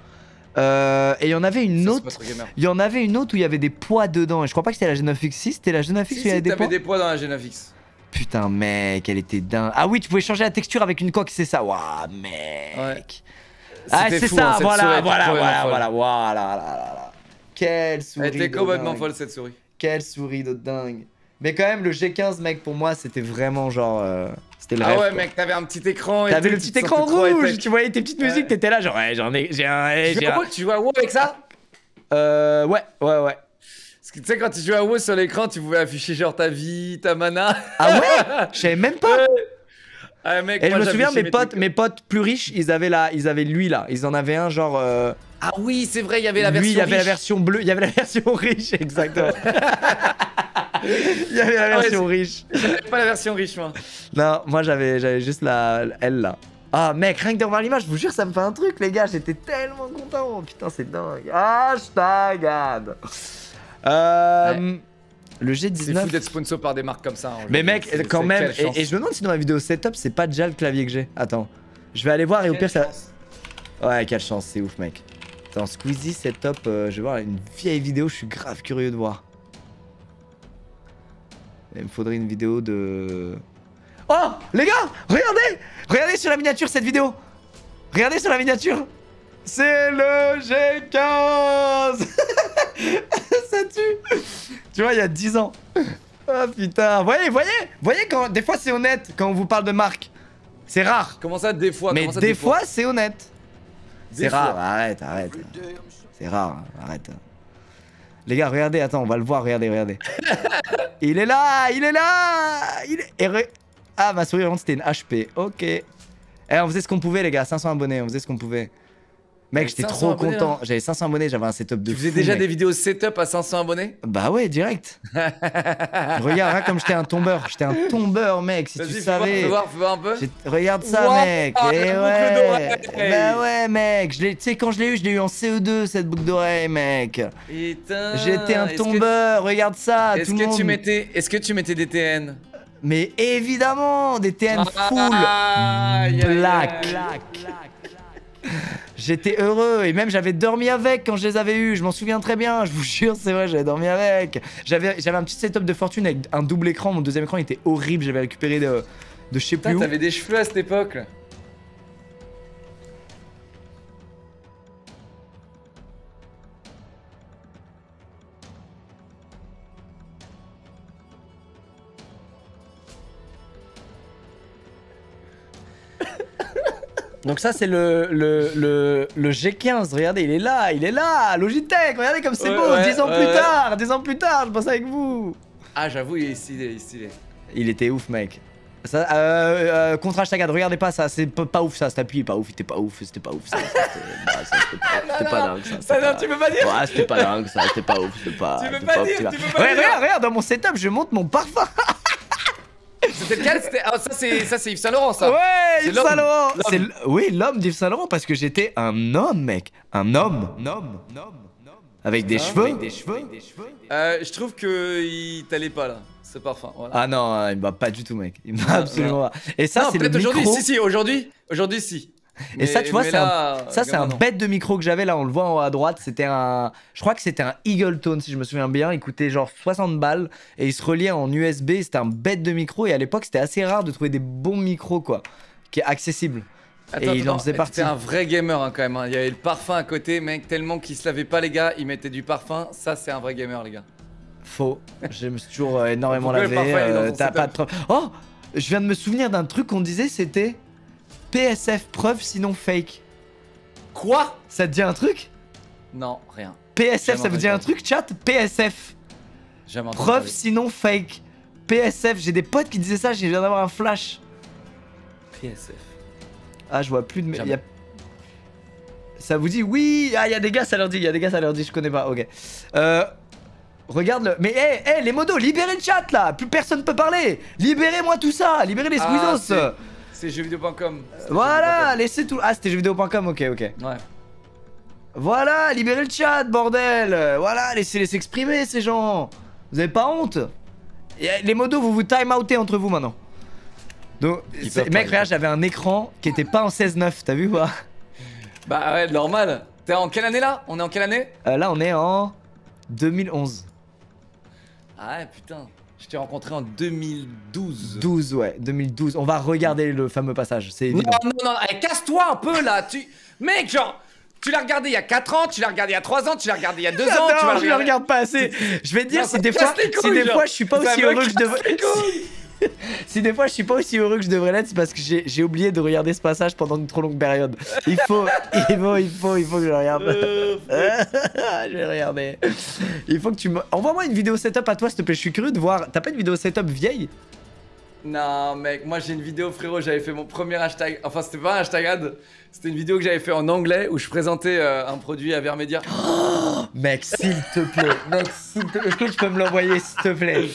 [SPEAKER 1] Euh, et il y en avait une autre. Il y en avait une autre où il y avait des poids dedans. Et je crois pas que c'était la g 9 6 c'était la G9X où il y avait des poids. des poids dans la g Putain, mec, elle était dingue. Ah oui, tu pouvais changer la texture avec une coque, c'est ça. Waouh, mec.
[SPEAKER 3] Ah, c'est ça, hein, voilà, voilà, voilà, voilà, voilà, voilà,
[SPEAKER 1] Quelle souris. Elle était complètement folle cette souris. Quelle souris de dingue. Mais quand même, le G15, mec, pour moi, c'était vraiment genre. Euh, c'était le Ah ouais, mec,
[SPEAKER 3] t'avais un petit écran.
[SPEAKER 1] T'avais le petit écran rouge, tu voyais tes petites musiques, t'étais là, genre, ouais, j'en ai. J'ai un. Hey, tu, un... Joues, tu
[SPEAKER 3] jouais à WoW avec ça Euh, ouais, ouais, ouais. Parce que tu sais, quand tu jouais à WoW sur l'écran, tu pouvais afficher genre ta vie, ta mana. Ah ouais Je savais même pas. Ah, et je me souviens, mes potes,
[SPEAKER 1] mes potes plus riches, ils avaient, la, ils avaient lui là. Ils en avaient un genre. Euh, ah oui,
[SPEAKER 3] c'est vrai, il y avait la version. Lui, il y avait la version
[SPEAKER 1] bleue, il y avait la version riche, exactement. il y avait la ah version riche. J'avais pas la version riche, moi. Non, moi j'avais, j'avais juste la, elle là. Ah mec, rien que de revoir l'image, je vous jure, ça me fait un truc, les gars. J'étais tellement content. Oh, putain, c'est dingue.
[SPEAKER 3] Hashtag ad Euh, le G19. C'est fou d'être sponsor par des marques comme ça. Mais mec, quand même. Et, je me
[SPEAKER 1] demande si dans ma vidéo setup, c'est pas déjà le clavier que j'ai. Attends. Je vais aller voir et au pire, ça. Ouais, quelle chance, c'est ouf, mec. Attends, Squeezie setup, euh, je vais voir une vieille vidéo, je suis grave curieux de voir. Il me faudrait une vidéo de. Oh Les gars Regardez Regardez sur la miniature cette vidéo Regardez sur la miniature c'est le G15 Ça tue Tu vois, il y a 10 ans. Ah oh, putain, voyez, voyez Voyez, quand, des fois c'est honnête quand on vous parle de marque. C'est rare.
[SPEAKER 3] Comment ça, des fois Mais des, fois, c'est honnête. C'est rare, arrête, arrête.
[SPEAKER 1] C'est rare, arrête. Les gars, regardez, attends, on va le voir, regardez, regardez. il est là, il est là il est... Ah, ma souris, c'était une HP, ok. Eh, on faisait ce qu'on pouvait, les gars, 500 abonnés, on faisait ce qu'on pouvait. Mec, j'étais trop content. Hein. J'avais 500 abonnés, j'avais un setup de. Tu faisais déjà des
[SPEAKER 3] vidéos setup à 500 abonnés
[SPEAKER 1] Bah ouais, direct. Regarde, comme j'étais un tombeur. J'étais un tombeur, mec. Si tu savais. voir
[SPEAKER 3] un peu. Regarde ça, mec. Ah, ouais. Bah
[SPEAKER 1] ouais, mec. Tu sais, quand je l'ai eu, je l'ai eu en co 2 e cette boucle d'oreille, mec. Putain. J'étais un tombeur. Regarde ça. Est-ce que, monde... tu mettais...
[SPEAKER 3] Est que tu mettais des TN mais évidemment, des TN full ah, black. black.
[SPEAKER 1] J'étais heureux et même j'avais dormi avec quand je les avais eus. Je m'en souviens très bien, je vous jure, c'est vrai, j'avais dormi avec. J'avais un petit setup de fortune avec un double écran. Mon deuxième écran était horrible, j'avais récupéré de, de je sais plus. t'avais
[SPEAKER 3] des cheveux à cette époque.
[SPEAKER 1] Donc ça c'est le, le, le, le, G15, regardez, il est là, il est là, Logitech, regardez comme c'est beau, ouais, 10 ans plus tard, 10 ans plus tard, je pense avec vous.
[SPEAKER 3] Ah j'avoue, il est stylé, il est stylé.
[SPEAKER 1] Il était ouf mec. Ça, euh, euh, regardez pas ça, c'est pas, ouf ça, cet appui pas ouf, c'était pas ouf, c'était pas ouf ça.
[SPEAKER 2] C'était bah, pas, ah dingue ça. Bah non, tu peux pas dire Ouais, c'était pas dingue ça, c'était
[SPEAKER 1] pas ouf, c'était pas. Tu peux pas, dire, tu peux pas ouais, regarde, regarde, dans mon setup, je monte mon parfum
[SPEAKER 3] C'était lequel ah, ça, c'est Yves Saint Laurent, ça. Ouais, Yves Saint Laurent.
[SPEAKER 1] Oui, l'homme d'Yves Saint Laurent, parce que j'étais un homme, mec. Un homme.
[SPEAKER 3] Un homme. Un homme.
[SPEAKER 1] Avec des, ah. cheveux. avec
[SPEAKER 3] des cheveux euh, Je trouve que il t'allait pas là, ce parfum.
[SPEAKER 1] Ah non, il me va pas du tout, mec. Il me va ah, absolument pas. Et ça, c'est le micro. aujourd'hui, si, si,
[SPEAKER 3] aujourd'hui, aujourd'hui, si. Et ça, tu vois, c'est un, ça, c'est un bête
[SPEAKER 1] de micro que j'avais là, on le voit en haut à droite. C'était un, je crois que c'était un Eagle Tone si je me souviens bien. Il coûtait genre 60 balles et il se reliait en USB. C'était un bête de micro et à l'époque, c'était assez rare de trouver des bons micros quoi, qui est accessible. et il en faisait partie. un vrai
[SPEAKER 3] gamer hein, quand même. Hein. Il y avait le parfum à côté, mec, tellement qu'il se lavait pas, les gars. Il mettait du parfum. Ça, c'est un vrai gamer, les gars.
[SPEAKER 1] Faux. je me suis toujours euh, énormément lavé. Euh, pas Oh, je viens de me souvenir d'un truc qu'on disait, c'était. PSF preuve sinon fake. Quoi Ça te dit un truc
[SPEAKER 3] Non, rien. PSF, ça vous dit
[SPEAKER 1] un truc, chat PSF. Preuve sinon fake. PSF, j'ai des potes qui disaient ça, j'ai viens d'avoir un flash. PSF. Ah, je vois plus de. Ça vous dit oui Ah, il y a des gars, ça leur dit, il y a des gars, ça leur dit, je connais pas, ok. Euh. Regarde le. Mais hé, hey, les modos, libérez le chat là Plus personne peut parler Libérez-moi tout ça Libérez les ah, squeezos
[SPEAKER 3] c'est jeuxvideo.com.
[SPEAKER 1] Voilà, laissez tout. Ah, c'était jeuxvideo.com, ok, ok. Ouais. Voilà, libérez le chat, bordel. Voilà, laissez-les s'exprimer, ces gens. Vous avez pas honte eh, Les modos, vous vous time-outez entre vous maintenant. Donc, mec, regarde, j'avais un écran qui était pas en 16-9, t'as vu quoi
[SPEAKER 3] Bah ouais, normal. T'es en quelle année là On est en quelle année
[SPEAKER 1] euh, Là, on est en 2011.
[SPEAKER 3] Ah ouais, putain. Je t'ai rencontré en 2012. 12,
[SPEAKER 1] ouais, 2012. On va regarder le fameux passage, c'est évident.
[SPEAKER 3] Non, non, non, eh, casse-toi un peu là. Mec, genre, tu l'as regardé il y a 4 ans, tu l'as regardé il y a 3 ans, tu l'as regardé il y a 2 ans. Non, tu vas je le regarde
[SPEAKER 1] pas assez. Je vais te dire, si, des fois, des fois je suis pas aussi heureux que je devrais. si des fois je suis pas aussi heureux que je devrais l'être, c'est parce que j'ai oublié de regarder ce passage pendant une trop longue période. Il faut, il faut, il faut, que je regarde. Euh, je vais regarder. Il faut que tu me. Envoie-moi une vidéo setup à toi, s'il te plaît. Je suis curieux de voir. T'as pas une vidéo setup vieille
[SPEAKER 3] non, mec, moi j'ai une vidéo, frérot. J'avais fait mon premier hashtag. Enfin, c'était pas un hashtag C'était une vidéo que j'avais fait en anglais où je présentais euh, un produit à Vermedia.
[SPEAKER 1] mec, s'il te plaît. mec, s'il te plaît. Est-ce que tu peux me l'envoyer, s'il te plaît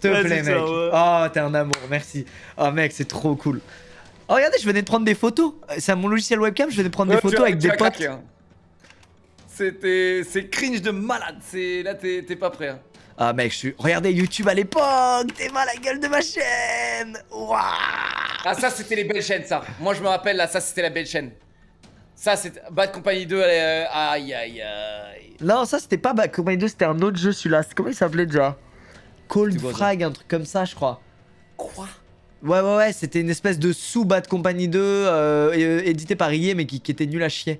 [SPEAKER 1] te plaît, mec. Oh, t'es un amour, merci. Oh, mec, c'est trop cool. Oh, regardez, je venais de prendre des photos. Euh, c'est mon logiciel webcam, je venais de prendre des photos avec des potes. Hein.
[SPEAKER 3] C'était C'est cringe de malade. Là, t'es pas prêt. Hein.
[SPEAKER 1] Ah, mec, je suis. Regardez YouTube à l'époque.
[SPEAKER 3] T'es mal à la gueule de ma chaîne. Ah, ça, c'était les belles chaînes, ça. Moi, je me rappelle, là, ça, c'était la belle chaîne. Ça, c'est Bad Company 2. Euh, aïe, aïe, aïe.
[SPEAKER 1] Non, ça, c'était pas Bad Company 2, c'était un autre jeu, celui-là. Comment il s'appelait déjà Cold Frag, un truc comme ça, je crois. Quoi Ouais, ouais, ouais, c'était une espèce de sous de Company 2 euh, euh, édité par IE mais qui, était nul à chier.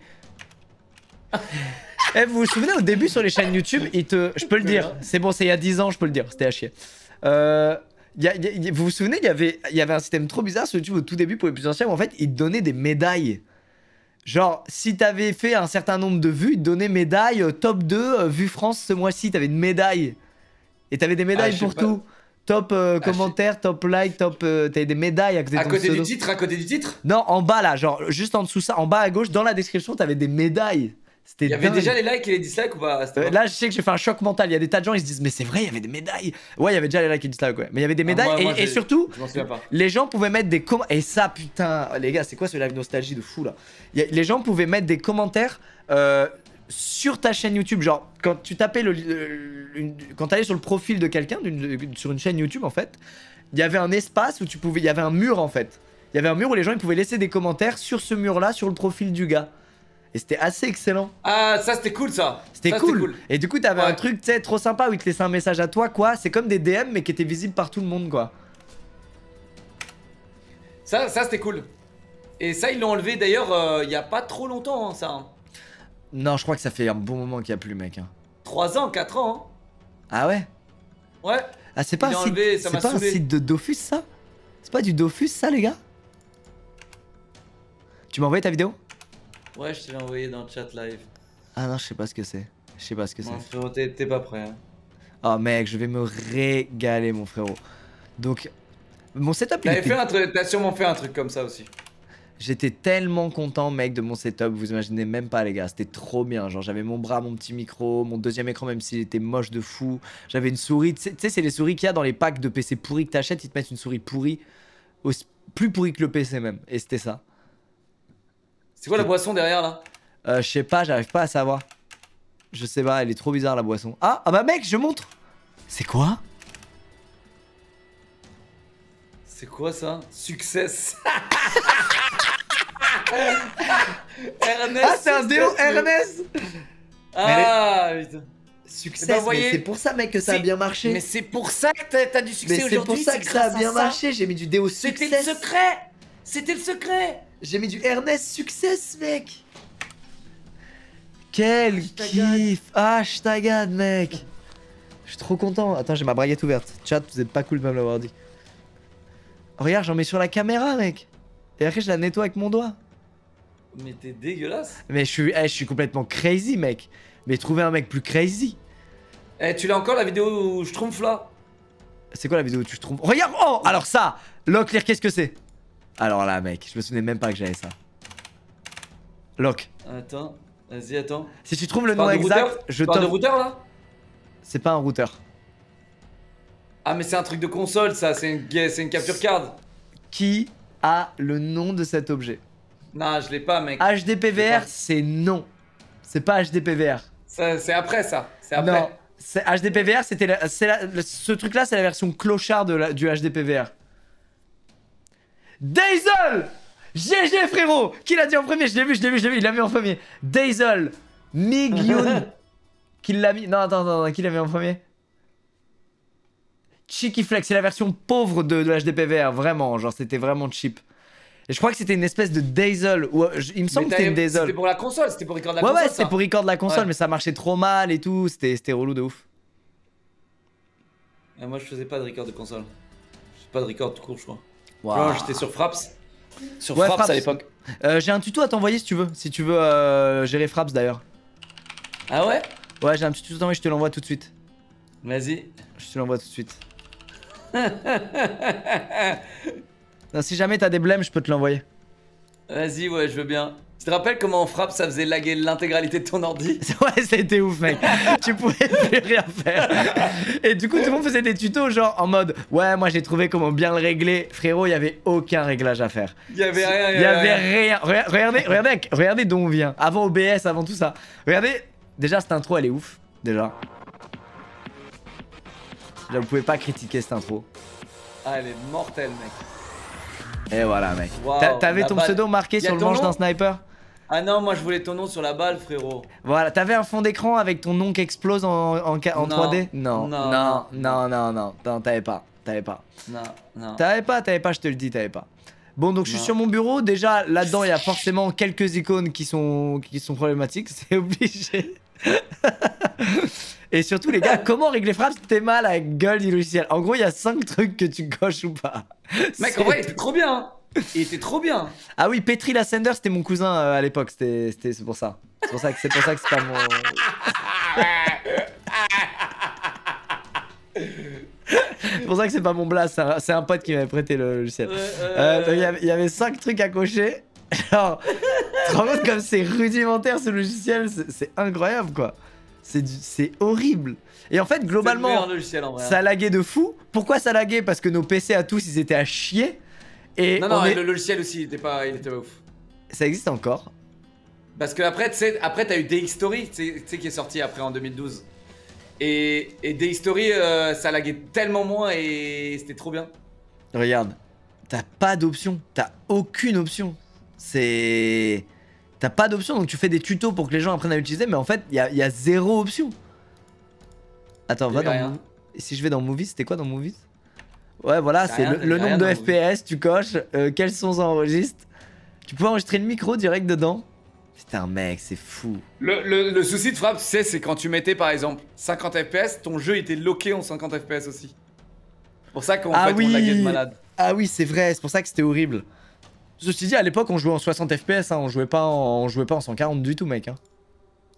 [SPEAKER 1] Eh, vous vous souvenez au début sur les chaînes YouTube, te... je peux le dire, c'est bon, c'est il y a 10 ans, je peux le dire, c'était à chier. Euh, vous vous souvenez, il y avait, y avait un système trop bizarre sur YouTube au tout début pour les plus anciens où en fait ils te donnaient des médailles. Genre, si t'avais fait un certain nombre de vues, ils te donnaient médailles top 2 vue France ce mois-ci, t'avais une médaille. Et t'avais des médailles ah, pour tout. Top euh, ah, commentaire, top like, top. Euh, t'avais des médailles à côté, du titre.
[SPEAKER 3] À côté du titre
[SPEAKER 1] Non, en bas là, genre juste en dessous ça, en bas à gauche, dans la description, t'avais des médailles. Il y avait déjà les likes et les dislikes ou pas euh, Là, je sais que j'ai fait un choc mental. Il y a des tas de gens, ils se disent Mais c'est vrai, il y avait des médailles. Ouais, il y avait déjà les likes et les dislikes, ouais. Mais il y avait des ah, médailles. et, surtout, les gens pouvaient mettre des commentaires. Et ça, putain, les gars, c'est quoi ce live nostalgie de fou là Les gens pouvaient mettre des commentaires. Euh, sur ta chaîne YouTube, genre quand tu tapais le, quand t'allais sur le profil de quelqu'un sur une chaîne YouTube en fait, il y avait un espace où tu pouvais, il y avait un mur en fait. Il y avait un mur où les gens ils pouvaient laisser des commentaires sur ce mur-là, sur le profil du gars. Et c'était assez excellent.
[SPEAKER 3] Ah, ça c'était cool ça.
[SPEAKER 1] C'était cool. Et du coup, t'avais un truc, tu sais, trop sympa où ils te laissaient un message à toi, quoi. C'est comme des DM mais qui étaient visibles par tout le monde, quoi.
[SPEAKER 3] Ça, ça c'était cool. Et ça, ils l'ont enlevé d'ailleurs euh, il y a pas trop longtemps, hein, ça. Hein.
[SPEAKER 1] Non, je crois que ça fait un bon moment qu'il n'y a plus, mec.
[SPEAKER 3] 3 hein. ans, 4 ans. Hein. Ah ouais Ouais. Ah, c'est pas, un, site...
[SPEAKER 1] pas un site de Dofus, ça C'est pas du Dofus, ça, les gars Tu m'as envoyé ta vidéo
[SPEAKER 2] Ouais, je te l'ai envoyé dans le chat live.
[SPEAKER 1] Ah non, je sais pas ce que c'est. Je sais pas ce que c'est.
[SPEAKER 3] frérot, t'es pas prêt. Hein.
[SPEAKER 1] Oh mec, je vais me régaler, mon frérot. Donc, mon setup. T'as
[SPEAKER 3] sûrement fait un truc comme ça aussi.
[SPEAKER 1] J'étais tellement content, mec, de mon setup. Vous imaginez même pas, les gars. C'était trop bien. Genre, j'avais mon bras, mon petit micro, mon deuxième écran, même s'il était moche de fou. J'avais une souris. Tu sais, c'est les souris qu'il y a dans les packs de PC pourris que t'achètes. Ils te mettent une souris pourrie, plus pourrie que le PC même. Et c'était ça.
[SPEAKER 3] C'est quoi la boisson derrière là
[SPEAKER 1] euh, Je sais pas, j'arrive pas à savoir. Je sais pas, elle est trop bizarre la boisson. Ah, ah bah mec, je montre C'est quoi
[SPEAKER 3] C'est quoi ça? succès?
[SPEAKER 1] Ah, c'est un déo, Ernest!
[SPEAKER 3] Ah, eh ben, c'est pour ça, mec, que ça a bien marché! Mais c'est pour ça
[SPEAKER 1] que t'as du succès aujourd'hui! C'est pour ça que ça a bien marché, j'ai mis du déo succès. C'était le secret! C'était le secret! J'ai mis du Ernest succès, mec! Quel kiff Hashtagade mec Je suis trop content. Attends, j'ai ma braguette ouverte. Chat, vous êtes pas cool de me l'avoir dit. Regarde, j'en mets sur la caméra, mec. Et après, je la nettoie avec mon doigt.
[SPEAKER 3] Mais t'es dégueulasse.
[SPEAKER 1] Mais je suis, eh, je suis complètement crazy, mec. Mais trouver un mec plus crazy. Eh, tu l'as encore la vidéo où je trompe là C'est quoi la vidéo où tu trompes Regarde Oh Alors ça Locklear, qu'est-ce que c'est Alors là, mec, je me souvenais même pas que j'avais ça. Lock.
[SPEAKER 3] Attends, vas-y, attends. Si tu trouves le nom exact, je C'est pas un routeur là
[SPEAKER 1] C'est pas un routeur.
[SPEAKER 3] Ah, mais c'est un truc de console, ça. C'est une, une capture card. Qui a le nom de cet objet Non, je l'ai pas, mec.
[SPEAKER 1] HDPVR, c'est non. C'est pas HDPVR.
[SPEAKER 3] C'est après, ça. C'est après. Non.
[SPEAKER 1] HDPVR, c'était ce truc-là, c'est la version clochard de la, du HDPVR. Daisel GG frérot Qui l'a dit en premier Je l'ai vu, je l'ai vu, je l'ai vu, il l'a mis en premier. Daisel Migyun... Qui l'a mis... Non, attends, attends. qui l'a mis en premier cheeky flex, c'est la version pauvre de, de l'HDPVR, vraiment, genre c'était vraiment cheap. Et je crois que c'était une espèce de Dazzle. Ou, euh, il me semble que c'était une C'était pour la
[SPEAKER 3] console, c'était pour record de la console. Ouais, ouais, c'était pour record la console,
[SPEAKER 1] mais ça marchait trop mal et tout. C'était relou de ouf.
[SPEAKER 3] Et moi, je faisais pas de record de console. Je pas de record tout court, je crois. J'étais sur Fraps. Sur Fraps, à l'époque.
[SPEAKER 1] Euh, j'ai un tuto à t'envoyer si tu veux. Si tu veux euh, gérer Fraps d'ailleurs. Ah ouais Ouais, j'ai un petit tuto à t'envoyer, je te l'envoie tout de suite. Vas-y. Je te l'envoie tout de suite si jamais t'as des blèmes, je peux te l'envoyer.
[SPEAKER 3] Vas-y, ouais, je veux bien. Tu te rappelles comment on frappe, ça faisait laguer l'intégralité de ton ordi Ouais, c'était ouf, mec. tu pouvais plus rien faire.
[SPEAKER 1] Et du coup, tout le monde faisait des tutos, genre en mode Ouais, moi j'ai trouvé comment bien le régler. Frérot, il y avait aucun réglage à faire.
[SPEAKER 3] Il y avait rien. Il y avait
[SPEAKER 1] rien. Regardez, regardez, regardez d'où on vient. Avant OBS, avant tout ça. Regardez, déjà, cette intro, elle est ouf. Déjà. Vous pouvais pas critiquer cette intro.
[SPEAKER 3] Ah, elle est mortelle, mec.
[SPEAKER 1] Et voilà, mec. T'avais ton pseudo marqué sur le manche d'un sniper
[SPEAKER 3] ah non, moi je voulais ton nom sur la balle, frérot.
[SPEAKER 1] Voilà, t'avais un fond d'écran avec ton nom qui explose en, 3D non, non, non, non, non, t'avais pas, t'avais pas. Non, T'avais pas, t'avais pas, je te le dis, t'avais pas. Bon, donc je suis sur mon bureau. Déjà, là-dedans, il y a forcément quelques icônes qui sont, qui sont problématiques, c'est obligé. Et surtout, les gars, comment régler frappe si t'es mal à gueule du logiciel En gros, il y a 5 trucs que tu coches ou pas.
[SPEAKER 3] Mec, en vrai, il était trop bien. Hein. Il était trop bien.
[SPEAKER 1] Ah oui, Petri la Sender, c'était mon cousin euh, à l'époque. C'était, c'est pour ça. C'est pour ça que c'est pour ça que c'est pas mon. c'est pour ça que c'est pas mon blast. C'est un, pote qui m'avait prêté le logiciel. Euh, il y, avait 5 trucs à cocher. tu te compte comme c'est rudimentaire ce logiciel, c'est incroyable quoi. C'est horrible. Et en fait, globalement, ça hein. laguait de fou. Pourquoi ça laguait Parce que nos PC à tous, ils étaient à chier. Et non, non, le
[SPEAKER 3] logiciel aussi, il était pas, ouf.
[SPEAKER 1] Ça existe encore
[SPEAKER 3] Parce que après, tu t'as eu DX Story, tu sais, qui est sorti après en 2012. Et, et DX Story, euh, ça laguait tellement moins et c'était trop bien.
[SPEAKER 1] Regarde, t'as pas d'option, t'as aucune option. C'est. T'as pas d'option, donc tu fais des tutos pour que les gens apprennent à l'utiliser, mais en fait, il y, a, zéro option. Attends, va dans... si je vais dans Movies, c'était quoi dans Movies Ouais, voilà, c'est le, nombre de FPS, tu coches, euh, quels sons enregistres... Tu peux enregistrer le micro direct dedans. C'était un mec, c'est fou.
[SPEAKER 3] Le, souci de frappe, tu c'est quand tu mettais par exemple 50 FPS, ton jeu était loqué en 50 FPS aussi. Pour ça qu'on ah fait, oui. de malade.
[SPEAKER 1] Ah oui, c'est vrai, c'est pour ça que c'était horrible. Ceci dit, à l'époque, on jouait en 60 FPS, hein. on, jouait pas en, on jouait pas en 140 du tout, mec. Hein.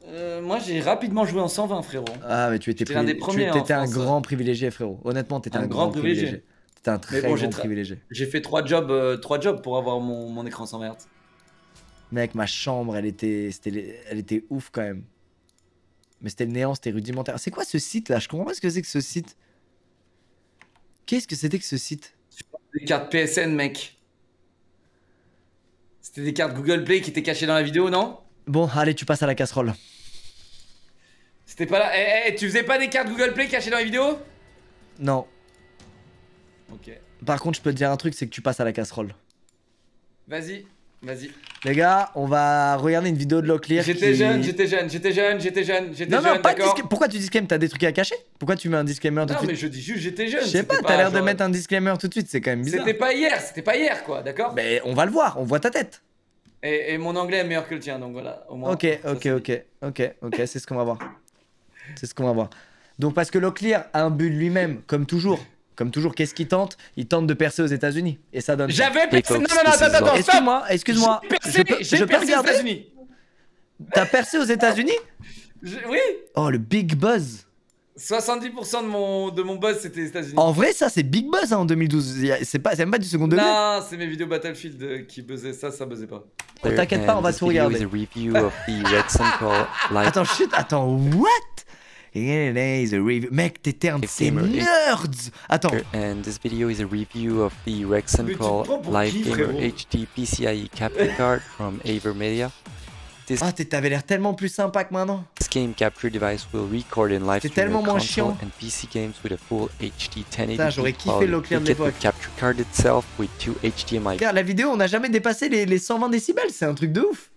[SPEAKER 3] Euh, moi, j'ai rapidement joué en 120, frérot. Ah, mais tu étais, un Tu hein, étais un
[SPEAKER 1] grand privilégié, frérot. Honnêtement, t'étais un, un grand, privilégié. T'étais un très bon, grand privilégié. J'ai
[SPEAKER 3] fait trois jobs, euh, trois jobs pour avoir mon, écran sans Hz.
[SPEAKER 1] Mec, ma chambre, elle était, elle était ouf quand même. Mais c'était le néant, c'était rudimentaire. C'est quoi ce site là Je comprends pas ce que c'est que ce site. Qu'est-ce que c'était que ce site
[SPEAKER 3] Des cartes PSN, mec. C'était des cartes Google Play qui étaient cachées dans la vidéo, non
[SPEAKER 1] Bon, allez, tu passes à la casserole.
[SPEAKER 3] C'était pas là. Eh, eh, eh, tu faisais pas des cartes Google Play cachées dans la vidéo Non. Ok.
[SPEAKER 1] Par contre, je peux te dire un truc, c'est que tu passes à la casserole.
[SPEAKER 3] Vas-y. Vas-y.
[SPEAKER 1] Les gars, on va regarder une vidéo de Locklear. J'étais jeune, j'étais
[SPEAKER 3] jeune, j'étais jeune, j'étais jeune, j'étais jeune. Non,
[SPEAKER 1] Pourquoi tu disclaimes T'as des trucs à cacher Pourquoi tu mets un disclaimer tout de suite Non, mais je
[SPEAKER 3] dis juste j'étais jeune. Je sais pas, t'as l'air de mettre
[SPEAKER 1] un disclaimer tout de suite, c'est quand même bizarre. C'était pas
[SPEAKER 3] hier, c'était pas hier quoi, d'accord Mais on va le voir, on voit ta tête. Et, mon anglais est meilleur que le tien, donc voilà, au moins. Ok,
[SPEAKER 1] ok, ok, ok, ok, c'est ce qu'on va voir. C'est ce qu'on va voir. Donc parce que Locklear a un but lui-même, comme toujours comme toujours, qu'est-ce qu'ils tentent Ils tentent de percer aux États-Unis. Et ça donne. J'avais percé. Non, non, non, attends, attends, Excuse-moi, excuse-moi. J'ai percé, percé aux États-Unis.
[SPEAKER 3] T'as percé aux États-Unis Oui.
[SPEAKER 1] Oh, le big buzz.
[SPEAKER 3] 70% de mon, de mon buzz c'était États-Unis. En vrai,
[SPEAKER 1] ça c'est big buzz hein, en 2012. C'est pas, même pas du second degré. Non,
[SPEAKER 3] c'est mes vidéos Battlefield euh, qui buzzaient ça, ça buzzait pas.
[SPEAKER 2] Oh, t'inquiète pas, on va se regarder. Attends, chut
[SPEAKER 1] attends, what
[SPEAKER 2] is a review. Mec, t'es ternes, nerds Attends. And this video is a review of the Rexenpol Live qui, Gamer HD PCIe capture card from AverMedia. This ah, t'avais l'air tellement plus sympa que maintenant. This game capture device will record in live C'est tellement moins chiant. And PC games with a full HD 1080 Ça, j'aurais kiffé l'Oclair de l'époque. capture card itself with two HDMI. Regarde,
[SPEAKER 1] la vidéo, on n'a jamais dépassé les, les 120 décibels, c'est un truc de ouf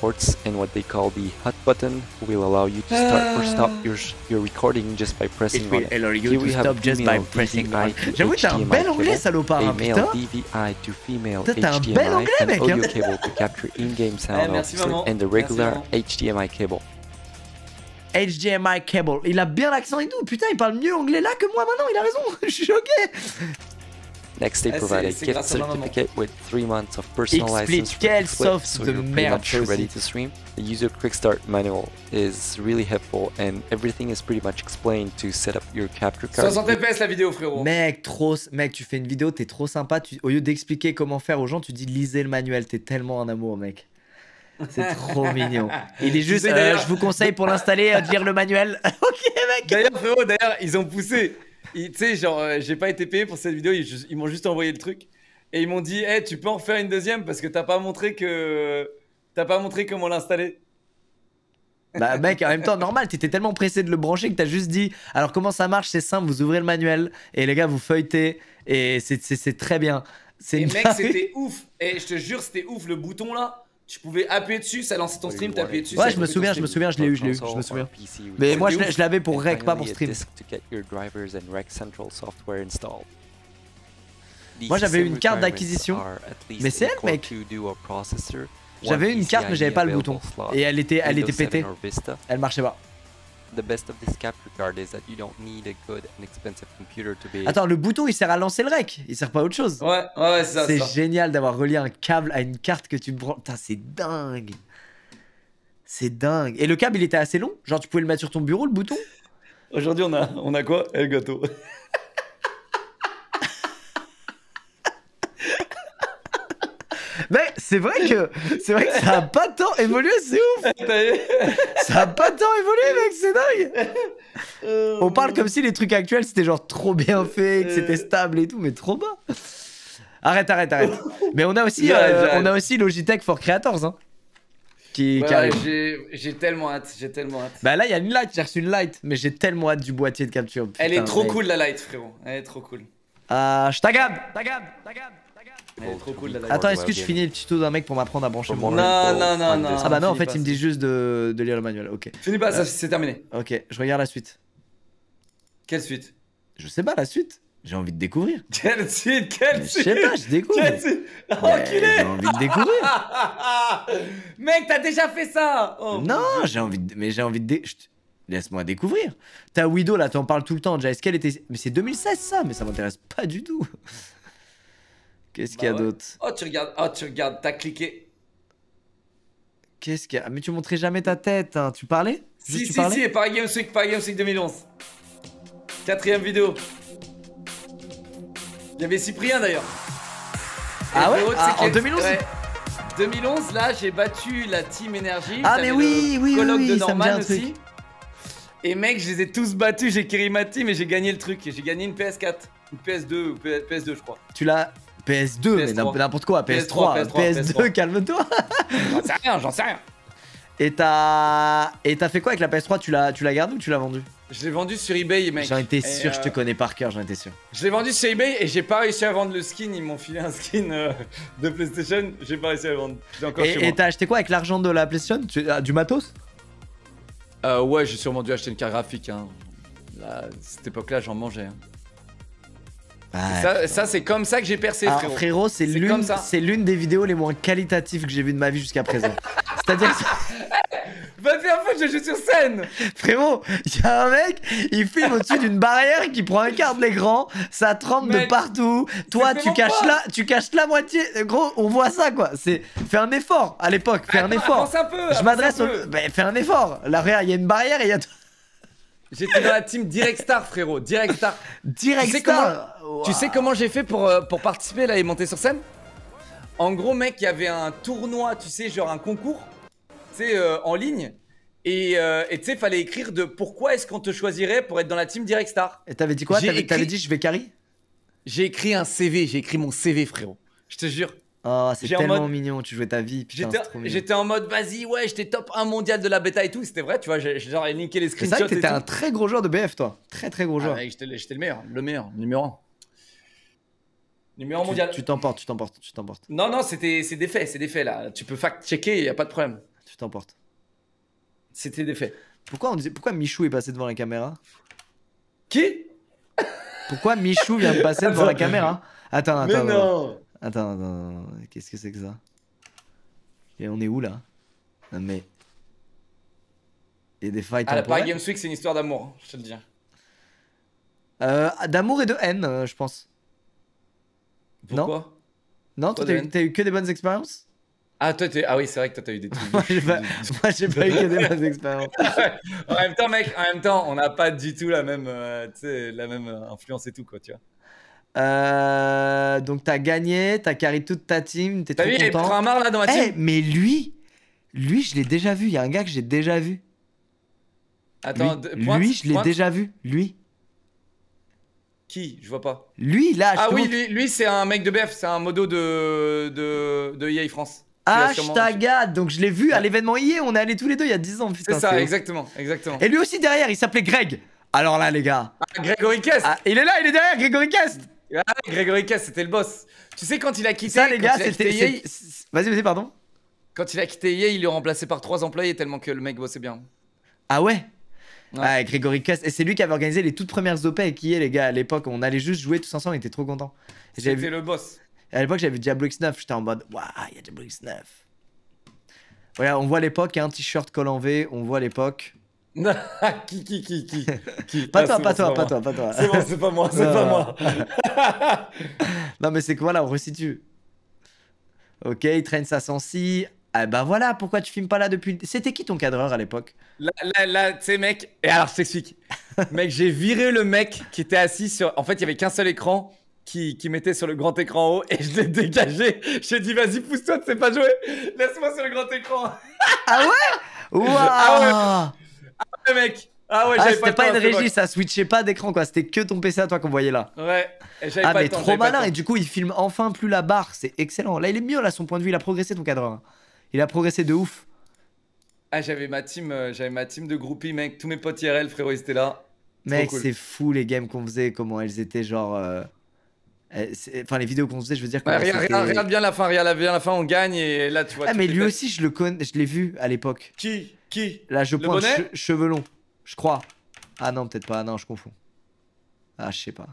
[SPEAKER 2] ports and what they call the hot button will allow you to start uh... or stop ah. your, your recording just by pressing it on Allow you Here to we stop have just by pressing DVI, on. J'avoue, t'as un bel anglais, salopard, hein, putain. DVI to female putain, t'as un bel anglais, mec. Audio hein. cable to capture in-game eh, sound eh, merci, and the regular merci, HDMI cable.
[SPEAKER 1] HDMI cable. Il a bien l'accent et tout. Putain, il parle mieux anglais là que moi maintenant. Il a raison. Je suis choqué.
[SPEAKER 2] Next day provided gift certificate with 3 months of personalized license quel soft the de merde ready to stream. The user quick start manual is really helpful and everything is pretty much explained to set up your capture card. 60
[SPEAKER 3] FPS la vidéo frérot. Mec,
[SPEAKER 1] trop mec, tu fais une vidéo, t'es trop sympa, au lieu d'expliquer comment faire aux gens, tu dis lisez le manuel, t'es tellement
[SPEAKER 3] un amour mec. C'est trop mignon. Il est juste, euh, je vous conseille pour
[SPEAKER 1] l'installer euh, de
[SPEAKER 3] lire le manuel. ok, mec. D'ailleurs, frérot, d'ailleurs, ils ont poussé. Tu sais, genre, euh, j'ai pas été payé pour cette vidéo, ils, m'ont juste envoyé le truc. Et ils m'ont dit, hey, tu peux en refaire une deuxième parce que t'as pas montré que. T'as pas montré comment l'installer.
[SPEAKER 1] Bah mec, en même temps, normal, t'étais tellement pressé de le brancher que t'as juste dit, alors comment ça marche, c'est simple, vous ouvrez le manuel, et les gars, vous feuilletez, et c'est très bien. Et mec, c'était
[SPEAKER 3] ouf, et je te jure, c'était ouf, le bouton là, tu pouvais appuyer dessus, ça lançait ton stream, t'appuyais dessus. Ouais, je me souviens, je me souviens, je l'ai eu, je l'ai eu, je me
[SPEAKER 1] souviens. Mais
[SPEAKER 2] moi, je l'avais pour rec, pas pour stream. Moi, j'avais une carte d'acquisition. Mais c'est elle, mec. J'avais une carte, mais j'avais pas le bouton. Et elle était, elle était pétée. Elle marchait pas the best of this capture card is that you don't need a good and expensive computer to be. Attends, le bouton
[SPEAKER 1] il sert à lancer le rec, il sert pas à autre chose. Ouais, ouais, c'est ça. C'est génial d'avoir relié un câble à une carte que tu prends. Putain, c'est dingue. C'est dingue. Et le câble il était assez long Genre tu pouvais le
[SPEAKER 3] mettre sur ton bureau le bouton Aujourd'hui on a, on a quoi El Mais c'est vrai
[SPEAKER 1] que c'est vrai que ça a pas tant évolué, c'est ouf. ça a pas tant évolué, mec, c'est dingue. Euh, on parle comme si les trucs actuels c'était genre trop bien fait, que c'était euh. stable et tout, mais trop bas. Arrête, arrête, arrête. mais on a aussi, euh, on a aussi Logitech for Creators, hein. Qui,
[SPEAKER 3] j'ai tellement hâte, j'ai tellement hâte.
[SPEAKER 1] Bah là, il y a une light, j'ai reçu une light, mais j'ai tellement hâte du boîtier de capture. Elle est trop cool
[SPEAKER 3] la light, frérot. Elle est trop cool.
[SPEAKER 1] Ah, je tagame, Attends, est-ce que je finis le tuto d'un mec pour m'apprendre à brancher mon Non, non, non, non. Ah bah non, en fait, il me dit juste de, lire le manuel. Ok. Finis pas, euh, c'est terminé. Ok, je regarde la suite.
[SPEAKER 3] Quelle suite Je sais pas la suite. J'ai envie
[SPEAKER 1] de découvrir. Quelle suite Quelle suite Je sais pas, je découvre. Quelle suite oh, Enculé J'ai envie de
[SPEAKER 3] découvrir. Mec, t'as déjà fait ça oh, Non, j'ai
[SPEAKER 1] envie de... Mais j'ai envie de... Laisse-moi découvrir. T'as Widow, là, t'en parles tout le temps déjà. Est-ce qu'elle était... Mais c'est 2016, ça Mais ça m'intéresse pas du tout. Qu'est-ce bah qu'il y a d'autre
[SPEAKER 3] Oh, tu regardes, oh, tu regardes, t'as cliqué.
[SPEAKER 1] Qu'est-ce qu'il y a Mais tu montrais jamais ta tête, hein. tu parlais Si, si, si,
[SPEAKER 3] Paris Games Week, Paris Games 2011. Quatrième vidéo. Il y avait Cyprien d'ailleurs.
[SPEAKER 1] Ah ouais ah, En 2011
[SPEAKER 3] 2011, là, j'ai battu la Team Energy. Ah, mais oui, oui, oui, de Norman aussi. Et mec, je les ai tous battus, j'ai carry ma team et j'ai gagné le truc. J'ai gagné une PS4, une PS2 ou PS2, je crois.
[SPEAKER 1] Tu l'as PS2, mais n'importe quoi, PS3, ps 2 calme-toi. j'en sais rien, j'en sais rien. Et t'as fait quoi avec la PS3 Tu l'as tu gardée ou tu l'as vendue
[SPEAKER 3] Je l'ai vendue sur eBay, mec. J'en étais sûr, je te euh, connais par cœur, j'en étais sûr. Je l'ai vendu sur eBay et j'ai pas réussi à vendre le skin. Ils m'ont filé un skin euh, de PlayStation, j'ai pas réussi à vendre. et t'as
[SPEAKER 1] acheté quoi avec l'argent de la PlayStation ah, Du matos
[SPEAKER 3] euh, Ouais, j'ai sûrement dû acheter une carte graphique. Hein. cette époque-là, j'en mangeais. Hein. Bah, ça, c'est comme ça que j'ai percé, ah, frérot. frérot c'est
[SPEAKER 1] l'une, des vidéos les moins qualitatives que j'ai vues de ma vie jusqu'à présent. C'est-à-dire
[SPEAKER 3] que... fois je joue sur scène
[SPEAKER 1] Frérot, il y a un mec, il filme au-dessus d'une barrière qui prend un quart de l'écran, ça trempe de partout, toi tu caches, la, tu caches la moitié, gros, on voit ça quoi, c'est... Fais un effort à l'époque, fais un effort peu, Je m'adresse au... fais un effort, là regarde, il y a une barrière et il y a...
[SPEAKER 3] J'étais dans la team Direct Star, frérot. Direct Star. Direct Star. Tu sais comment j'ai fait pour, euh, pour participer là et monter sur scène En gros, mec, il y avait un tournoi, tu sais, genre un concours, tu sais, euh, en ligne. Euh, et tu sais, fallait écrire de pourquoi est-ce qu'on te choisirait pour être dans la team Direct Star.
[SPEAKER 1] Et t'avais dit quoi T'avais dit je vais carry
[SPEAKER 3] J'ai écrit un CV, j'ai écrit mon CV, frérot. Je te jure. Oh, c'est tellement mignon, tu jouais ta vie. J'étais en mode, vas-y, ouais, j'étais top 1 mondial de la bêta et tout. C'était vrai, tu vois, j'ai linké les screenshots. C'est ça que t'étais un
[SPEAKER 1] très gros joueur de BF, toi. Très, très gros ah, joueur. j'étais
[SPEAKER 3] le meilleur, le
[SPEAKER 1] meilleur, numéro 1.
[SPEAKER 3] Numéro mondial. Tu
[SPEAKER 1] t'emportes, tu t'emportes, tu t'emportes.
[SPEAKER 3] Non, non, c'est des faits, c'est des faits là. Tu peux fact-checker, y a pas de problème. Tu t'emportes. C'était des faits. Pourquoi, on disait, pourquoi
[SPEAKER 1] Michou est passé devant la caméra Qui Pourquoi Michou vient de passer devant la caméra Attends, attends. Mais non Attends, attends, qu'est-ce que c'est que ça Et on est où là Non mais. Il y a des fights. Ah, la Paris Games
[SPEAKER 3] Week, c'est une histoire d'amour, hein, je te le dis.
[SPEAKER 1] Euh, d'amour et de haine, euh, je pense. Pourquoi Non, non toi, t'as eu, que des bonnes expériences
[SPEAKER 3] ah, toi, ah oui, c'est vrai que toi, t'as eu des trucs. moi, j'ai
[SPEAKER 1] pas, eu que des bonnes
[SPEAKER 3] expériences. en même temps, mec, en même temps, on n'a pas du tout la même, euh, la même euh, influence et tout, quoi, tu vois.
[SPEAKER 1] Euh, donc t'as gagné, t'as carré toute ta team, t'es trop vu, il prend un marre là dans ma eh, team. mais lui, lui je l'ai déjà vu. Il y a un gars que j'ai déjà vu.
[SPEAKER 3] Attends, lui, je l'ai déjà vu. Lui. Qui Je vois pas. Lui là. ah oui, lui, c'est un mec de BF, c'est un modo de de de EA France. Hashtagad,
[SPEAKER 1] donc je l'ai vu à l'événement hier. on est allé tous les deux il y a 10 ans. C'est ça,
[SPEAKER 3] exactement, exactement. Et lui
[SPEAKER 1] aussi derrière, il s'appelait Greg. Alors là, les gars. Ah, Grégory ah, Il est là, il est derrière, gregory
[SPEAKER 3] ah, Grégory Cass, c'était le boss. Tu sais, quand il a quitté. Ça,
[SPEAKER 1] les gars, c'était. Vas-y, vas-y, pardon.
[SPEAKER 3] Quand il a quitté il est remplacé par trois employés tellement que le mec bossait bien.
[SPEAKER 1] Ah ouais Ouais. Ah, Grégory Cass. Et c'est lui qui avait organisé les toutes premières OP avec est les gars, à l'époque. On allait juste jouer tous ensemble, on était trop contents. C'était vu... le boss. à l'époque, j'avais Diablo X9. J'étais en mode, waouh, il y a Diablo X9. Voilà, on voit l'époque, un hein, t-shirt col en V, on voit l'époque.
[SPEAKER 3] qui, qui, qui, qui, qui Pas ah, toi, pas, toi pas, toi pas toi, C'est bon, c'est pas moi, c'est pas moi.
[SPEAKER 1] non, mais c'est quoi là on resitue. Ok, il traîne sa sensi. Ah bah voilà, pourquoi tu filmes pas là depuis. C'était qui ton cadreur à l'époque
[SPEAKER 3] Là, tu sais, mec. Et alors, je t'explique. mec, j'ai viré le mec qui était assis sur. En fait, il y avait qu'un seul écran. Qui, qui, mettait sur le grand écran en haut et je l'ai dégagé. J'ai dit, vas-y, pousse-toi, tu sais pas jouer. Laisse-moi sur le grand écran. ah ouais ah Waouh ah ouais, mec ah ouais, ah, c'était pas, une régie, ça
[SPEAKER 1] switchait pas d'écran quoi, c'était que ton PC à toi qu'on voyait là.
[SPEAKER 3] Ouais, Ah, mais trop malin, et
[SPEAKER 1] du coup il filme enfin plus la barre, c'est excellent. Là il est mieux là, son point de vue, il a progressé ton cadre Il a progressé de ouf.
[SPEAKER 3] Ah, j'avais ma team, euh, j'avais ma team de groupies, mec, tous mes potes IRL, frérot, ils étaient là. Mec, c'est
[SPEAKER 1] fou les games qu'on faisait, comment elles étaient genre. Euh, eh, enfin, les vidéos qu'on faisait, je veux dire. regarde,
[SPEAKER 3] bien la fin, regarde bien la fin, on gagne et là tu vois. Ah, mais lui
[SPEAKER 1] aussi, je le connais, je l'ai vu à l'époque. Qui qui Là, je pointe che chevelon, je crois. Ah non, peut-être pas. Non, je confonds. Ah, je sais pas.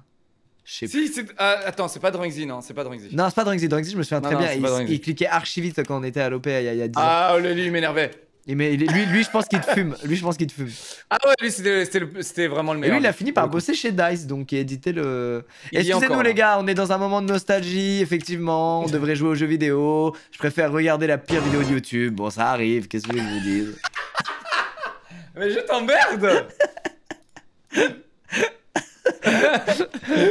[SPEAKER 3] sais si, c'est. Ah, attends, c'est pas Drangzy, non, c'est pas Drangzy. Non,
[SPEAKER 1] c'est pas Drangzy. Drangzy, je me souviens très bien. Il, cliquait archi vite quand on était à l'OP il, y a, ah,
[SPEAKER 3] ans. Ah, oh lui, il m'énervait. lui, lui
[SPEAKER 1] je pense qu'il te fume. Lui, je pense qu'il te fume.
[SPEAKER 3] Ah ouais, lui, c'était vraiment le meilleur. Et lui, il a fini par
[SPEAKER 1] bosser chez Dice, donc il éditait le. Excusez-nous, les hein. gars, on est dans un moment de nostalgie, effectivement. On devrait jouer aux jeux vidéo. Je préfère regarder la pire vidéo de YouTube. Bon, ça arrive, qu'est-ce que je vous dis
[SPEAKER 3] mais je t'emmerde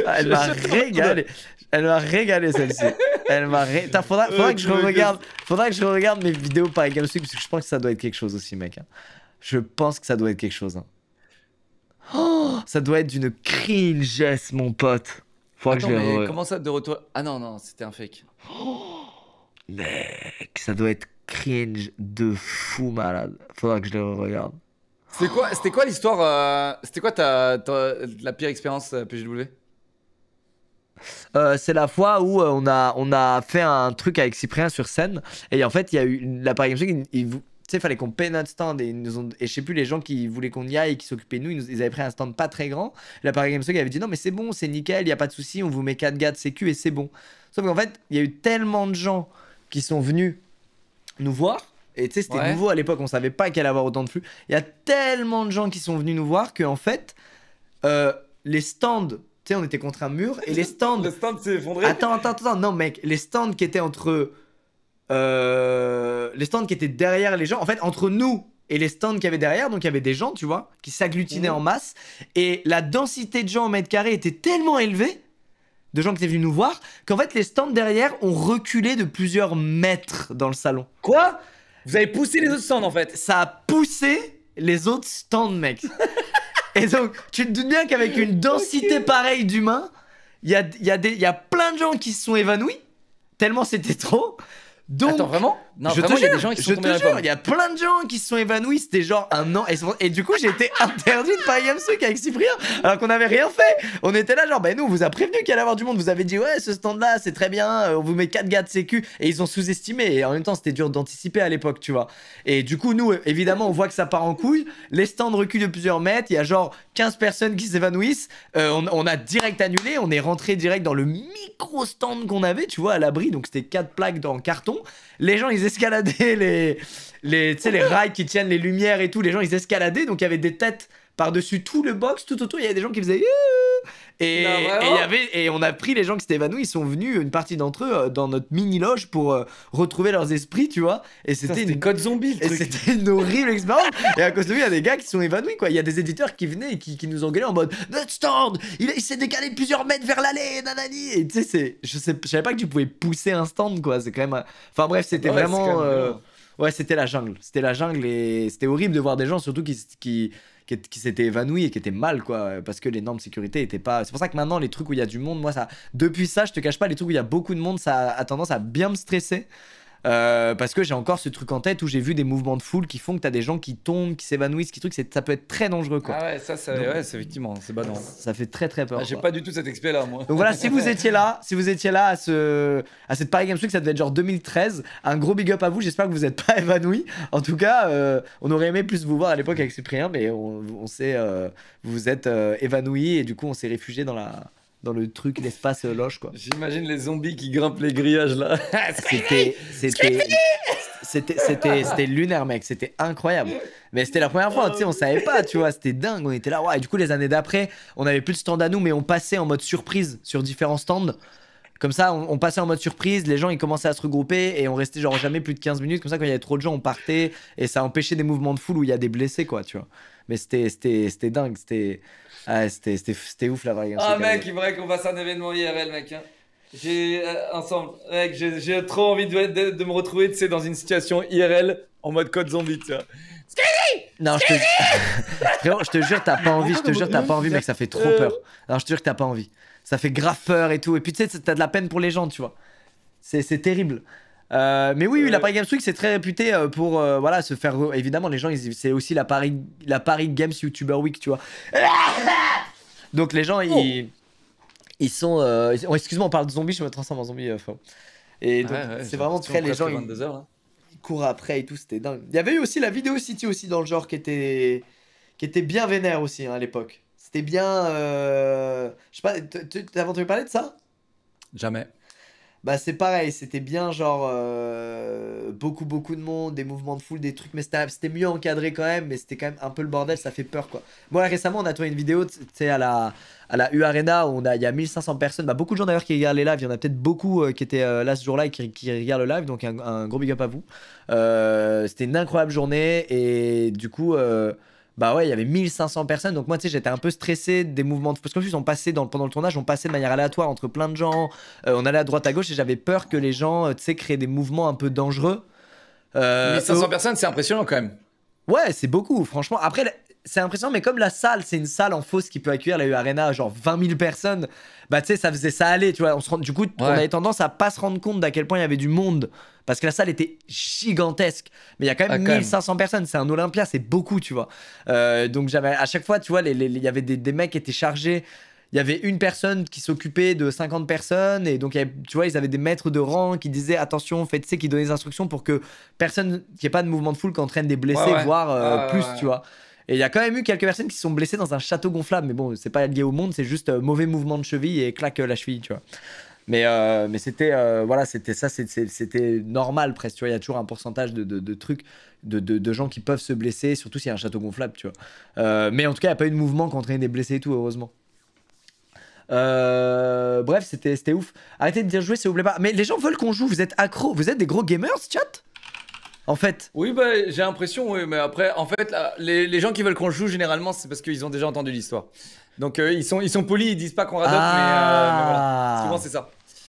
[SPEAKER 2] Elle m'a régalé.
[SPEAKER 1] Elle m'a régalé celle-ci. Elle m'a ré... faudra, euh, faudra, que je regarde, faudra que je regarde mes vidéos par Game parce que je pense que ça doit être quelque chose aussi, mec. Hein. Je pense que ça doit être quelque chose. Hein. Oh, ça doit être d'une cringesse, mon pote. Faudra que je mais re... comment
[SPEAKER 3] ça de retour Ah non, non, c'était un fake.
[SPEAKER 1] Mais mec, ça doit être cringe de fou malade. Faudra que je le regarde.
[SPEAKER 3] C'était quoi, c'était quoi l'histoire euh, C'était quoi ta, ta, la pire expérience euh, PGW
[SPEAKER 1] euh, c'est la fois où euh, on, a, on a fait un truc avec Cyprien sur scène et en fait il y a eu l'appareil il, il, il fallait qu'on paye notre stand et, et je sais plus les gens qui voulaient qu'on y aille qui s'occupaient de nous ils, avaient pris un stand pas très grand l'appareil Games avait dit non mais c'est bon c'est nickel il y a pas de souci on vous met 4 gars de sécu et c'est bon sauf qu'en fait il y a eu tellement de gens qui sont venus nous voir et tu sais, c'était nouveau à l'époque, on savait pas qu'elle allait avoir autant de flux. Il y a tellement de gens qui sont venus nous voir que en fait, euh, les stands, tu sais, on était contre un mur et les stands. Le stand s'est effondré. Attends, attends, attends, non, mec, les stands qui étaient entre. Euh, les stands qui étaient derrière les gens, en fait, entre nous et les stands qu'il y avait derrière, donc il y avait des gens, tu vois, qui s'agglutinaient mhm. en masse. Et la densité de gens au mètre carré était tellement élevée, de gens qui étaient venus nous voir, qu'en fait les stands derrière ont reculé de plusieurs mètres dans le salon. Quoi vous avez poussé les autres stands en fait. Ça a poussé les autres stands, mec. Et donc, tu te doutes bien qu'avec une densité pareille d'humains, il y a, y, a y a plein de gens qui se sont évanouis, tellement c'était trop. Donc, Attends, vraiment Non, je il y a il y a plein de gens qui se sont évanouis, c'était genre un an. Et, du coup, j'ai été interdit de faire un avec Cyprien, alors qu'on n'avait rien fait. On était là, genre, ben nous, on vous a prévenu qu'il allait avoir du monde. Vous avez dit, ouais, ce stand-là, c'est très bien, euh, on vous met 4 gars de sécu. Et ils ont sous-estimé. Et en même temps, c'était dur d'anticiper à l'époque, tu vois. Et du coup, nous, évidemment, on voit que ça part en couille. Les stands reculent de plusieurs mètres. Il y a genre 15 personnes qui s'évanouissent. Euh, on, a direct annulé. On est rentré direct dans le micro stand qu'on avait, tu vois, à l'abri. Donc c'était quatre plaques dans carton. Les gens, ils escaladaient les, les, les rails qui tiennent les lumières et tout. Les gens, ils escaladaient. Donc il y avait des têtes par-dessus tout le box, tout autour. Il y avait des gens qui faisaient. Et, y avait, et on a pris les gens qui s'étaient évanouis, ils sont venus, une partie d'entre eux, euh, dans notre mini-loge pour euh, retrouver leurs esprits, tu vois. Et c'était une codes zombie, Et c'était horrible expérience. et à cause de lui, il y a des gars qui sont évanouis, quoi. Il y a des éditeurs qui venaient et qui, nous engueulaient en mode Notre stand, il, s'est décalé plusieurs mètres vers l'allée, nanani. Et tu sais, je, sais, savais pas que tu pouvais pousser un stand, quoi. C'est quand même. Euh, enfin bref, c'était vraiment. Ouais, c'était la jungle. C'était la jungle et c'était horrible de voir des gens, surtout qui, qui qui, s'était évanoui et qui était mal, quoi, euh, parce que les normes de sécurité étaient pas. C'est pour ça que maintenant, les trucs où il y a du monde, moi, ça. Depuis ça, je te cache pas, les trucs où il y a beaucoup de monde, ça a tendance à bien me stresser. Euh, parce que j'ai encore ce truc en tête où j'ai vu des mouvements de foule qui font que t'as des gens qui tombent, qui s'évanouissent, qui truc, ça peut être très dangereux quoi. Ah ouais, ça, ça ouais, c'est
[SPEAKER 3] effectivement, c'est banal. Ça
[SPEAKER 1] fait très très peur. Ah, j'ai pas
[SPEAKER 3] du tout cet expé là moi. Donc voilà, si vous étiez
[SPEAKER 1] là, si vous étiez là à ce à cette Paris Games Week, ça devait être genre 2013. Un gros big up à vous. J'espère que vous n'êtes pas évanoui. En tout cas, euh, on aurait aimé plus vous voir à l'époque avec Cyprien, mais on, sait, euh, vous êtes évanoui et du coup on s'est réfugié dans la dans le truc, l'espace loge, quoi.
[SPEAKER 3] J'imagine les zombies qui grimpent les grillages, là. c'était, c'était,
[SPEAKER 1] c'était, c'était, lunaire, mec. C'était incroyable. Mais c'était la première fois, tu sais, on savait pas, tu vois. C'était dingue. On était là, ouais. Et du coup, les années d'après, on avait plus de stand à nous, mais on passait en mode surprise sur différents stands. Comme ça, on, on, passait en mode surprise, les gens ils commençaient à se regrouper et on restait genre jamais plus de 15 minutes. Comme ça, quand il y avait trop de gens, on partait et ça empêchait des mouvements de foule où il y a des blessés, quoi, tu vois. Mais c'était dingue. C'était ah, c'était ouf la variante. Ah, mec,
[SPEAKER 3] il faudrait qu'on fasse un événement IRL, hein. euh, mec. J'ai ensemble, j'ai trop envie de, de, me retrouver, tu sais, dans une situation IRL en mode code zombie, tu vois.
[SPEAKER 1] Non, je te... je te jure, t'as pas envie, je te jure, t'as pas envie, mec, ça fait trop euh. peur. alors je te jure que t'as pas envie. Ça fait grave peur et tout. Et puis, tu sais, t'as de la peine pour les gens, tu vois. C'est terrible. Euh, mais oui, la euh. Paris Games Week, c'est très réputé euh, pour voilà, se faire. Évidemment, les gens, c'est aussi la Paris, la Paris Games YouTuber Week, tu vois. Donc les gens, ils, oh. ils sont. Oh, excuse-moi, on parle de zombies, je me transforme en zombie. et donc, c'est vraiment très. Les gens, hein. ils courent après et tout, c'était dingue. Il y avait eu aussi la vidéo City aussi dans le genre qui était, qui était bien vénère aussi hein, à l'époque. C'était bien. Je sais pas, t'as entendu parler de ça Jamais bah c'est pareil, c'était bien genre euh, beaucoup beaucoup de monde, des mouvements de foule, des trucs, mais c'était mieux encadré quand même, mais c'était quand même un peu le bordel, ça fait peur quoi. Moi récemment on a tourné une vidéo, tu à la, à la U Arena, où on il y a 1500 personnes, bah, beaucoup de gens d'ailleurs qui regardent les lives, il y en a peut-être beaucoup euh, qui étaient euh, là ce jour-là et qui, regardent le live, donc un, un gros big up à vous. c'était une incroyable journée et du coup bah ouais, il y avait 1500 personnes. Donc moi, tu sais, j'étais un peu stressé des mouvements de parce qu'en on dans, pendant le tournage, on passait de manière aléatoire entre plein de gens. Euh, on allait à droite à gauche et j'avais peur que les gens, euh, tu sais, créent des mouvements un peu dangereux. Euh, 1500 personnes, c'est impressionnant quand même. Ouais, c'est beaucoup, franchement. Après, c'est impressionnant, mais comme la salle, c'est une salle en fosse qui peut accueillir la U Arena, genre 20 000 personnes, bah tu sais, ça faisait ça aller, tu vois. On se rend, du coup, on avait tendance à pas se rendre compte d'à quel point il y avait du monde, parce que la salle était gigantesque. Mais il y a quand même 1500 ah, personnes, c'est un Olympia, c'est beaucoup, tu vois. Euh, donc j'avais, à chaque fois, tu vois, il y avait des, mecs qui étaient chargés il y avait une personne qui s'occupait de 50 personnes et donc tu vois ils avaient des maîtres de rang qui disaient attention faites c'est qui donnaient des instructions pour que personne qui ait pas de mouvement de foule qui entraîne des blessés voire euh, plus tu vois et il y a quand même eu quelques personnes qui se sont blessées dans un château gonflable. Mais bon, c'est pas lié au monde, c'est juste euh, mauvais mouvement de cheville et claque euh, la cheville, tu vois. Mais, euh, mais c'était voilà, c'était ça, c'était normal presque. Tu vois, il y a toujours un pourcentage de, trucs, de, gens qui peuvent se blesser, surtout s'il y a un château gonflable, tu vois. mais en tout cas, il n'y a pas eu de mouvement qui entraînait des blessés et tout, heureusement. bref, c'était ouf. Arrêtez de dire jouer, s'il vous plaît pas. Mais les gens veulent qu'on joue. Vous êtes accro, vous êtes des gros gamers, chat en fait.
[SPEAKER 3] Oui, bah, j'ai l'impression, oui, mais après, en fait, les, gens qui veulent qu'on joue, généralement, c'est parce qu'ils ont déjà entendu l'histoire. Donc, euh, ils, sont, ils sont polis, ils disent pas qu'on radote, mais, euh, ah. c'est ça.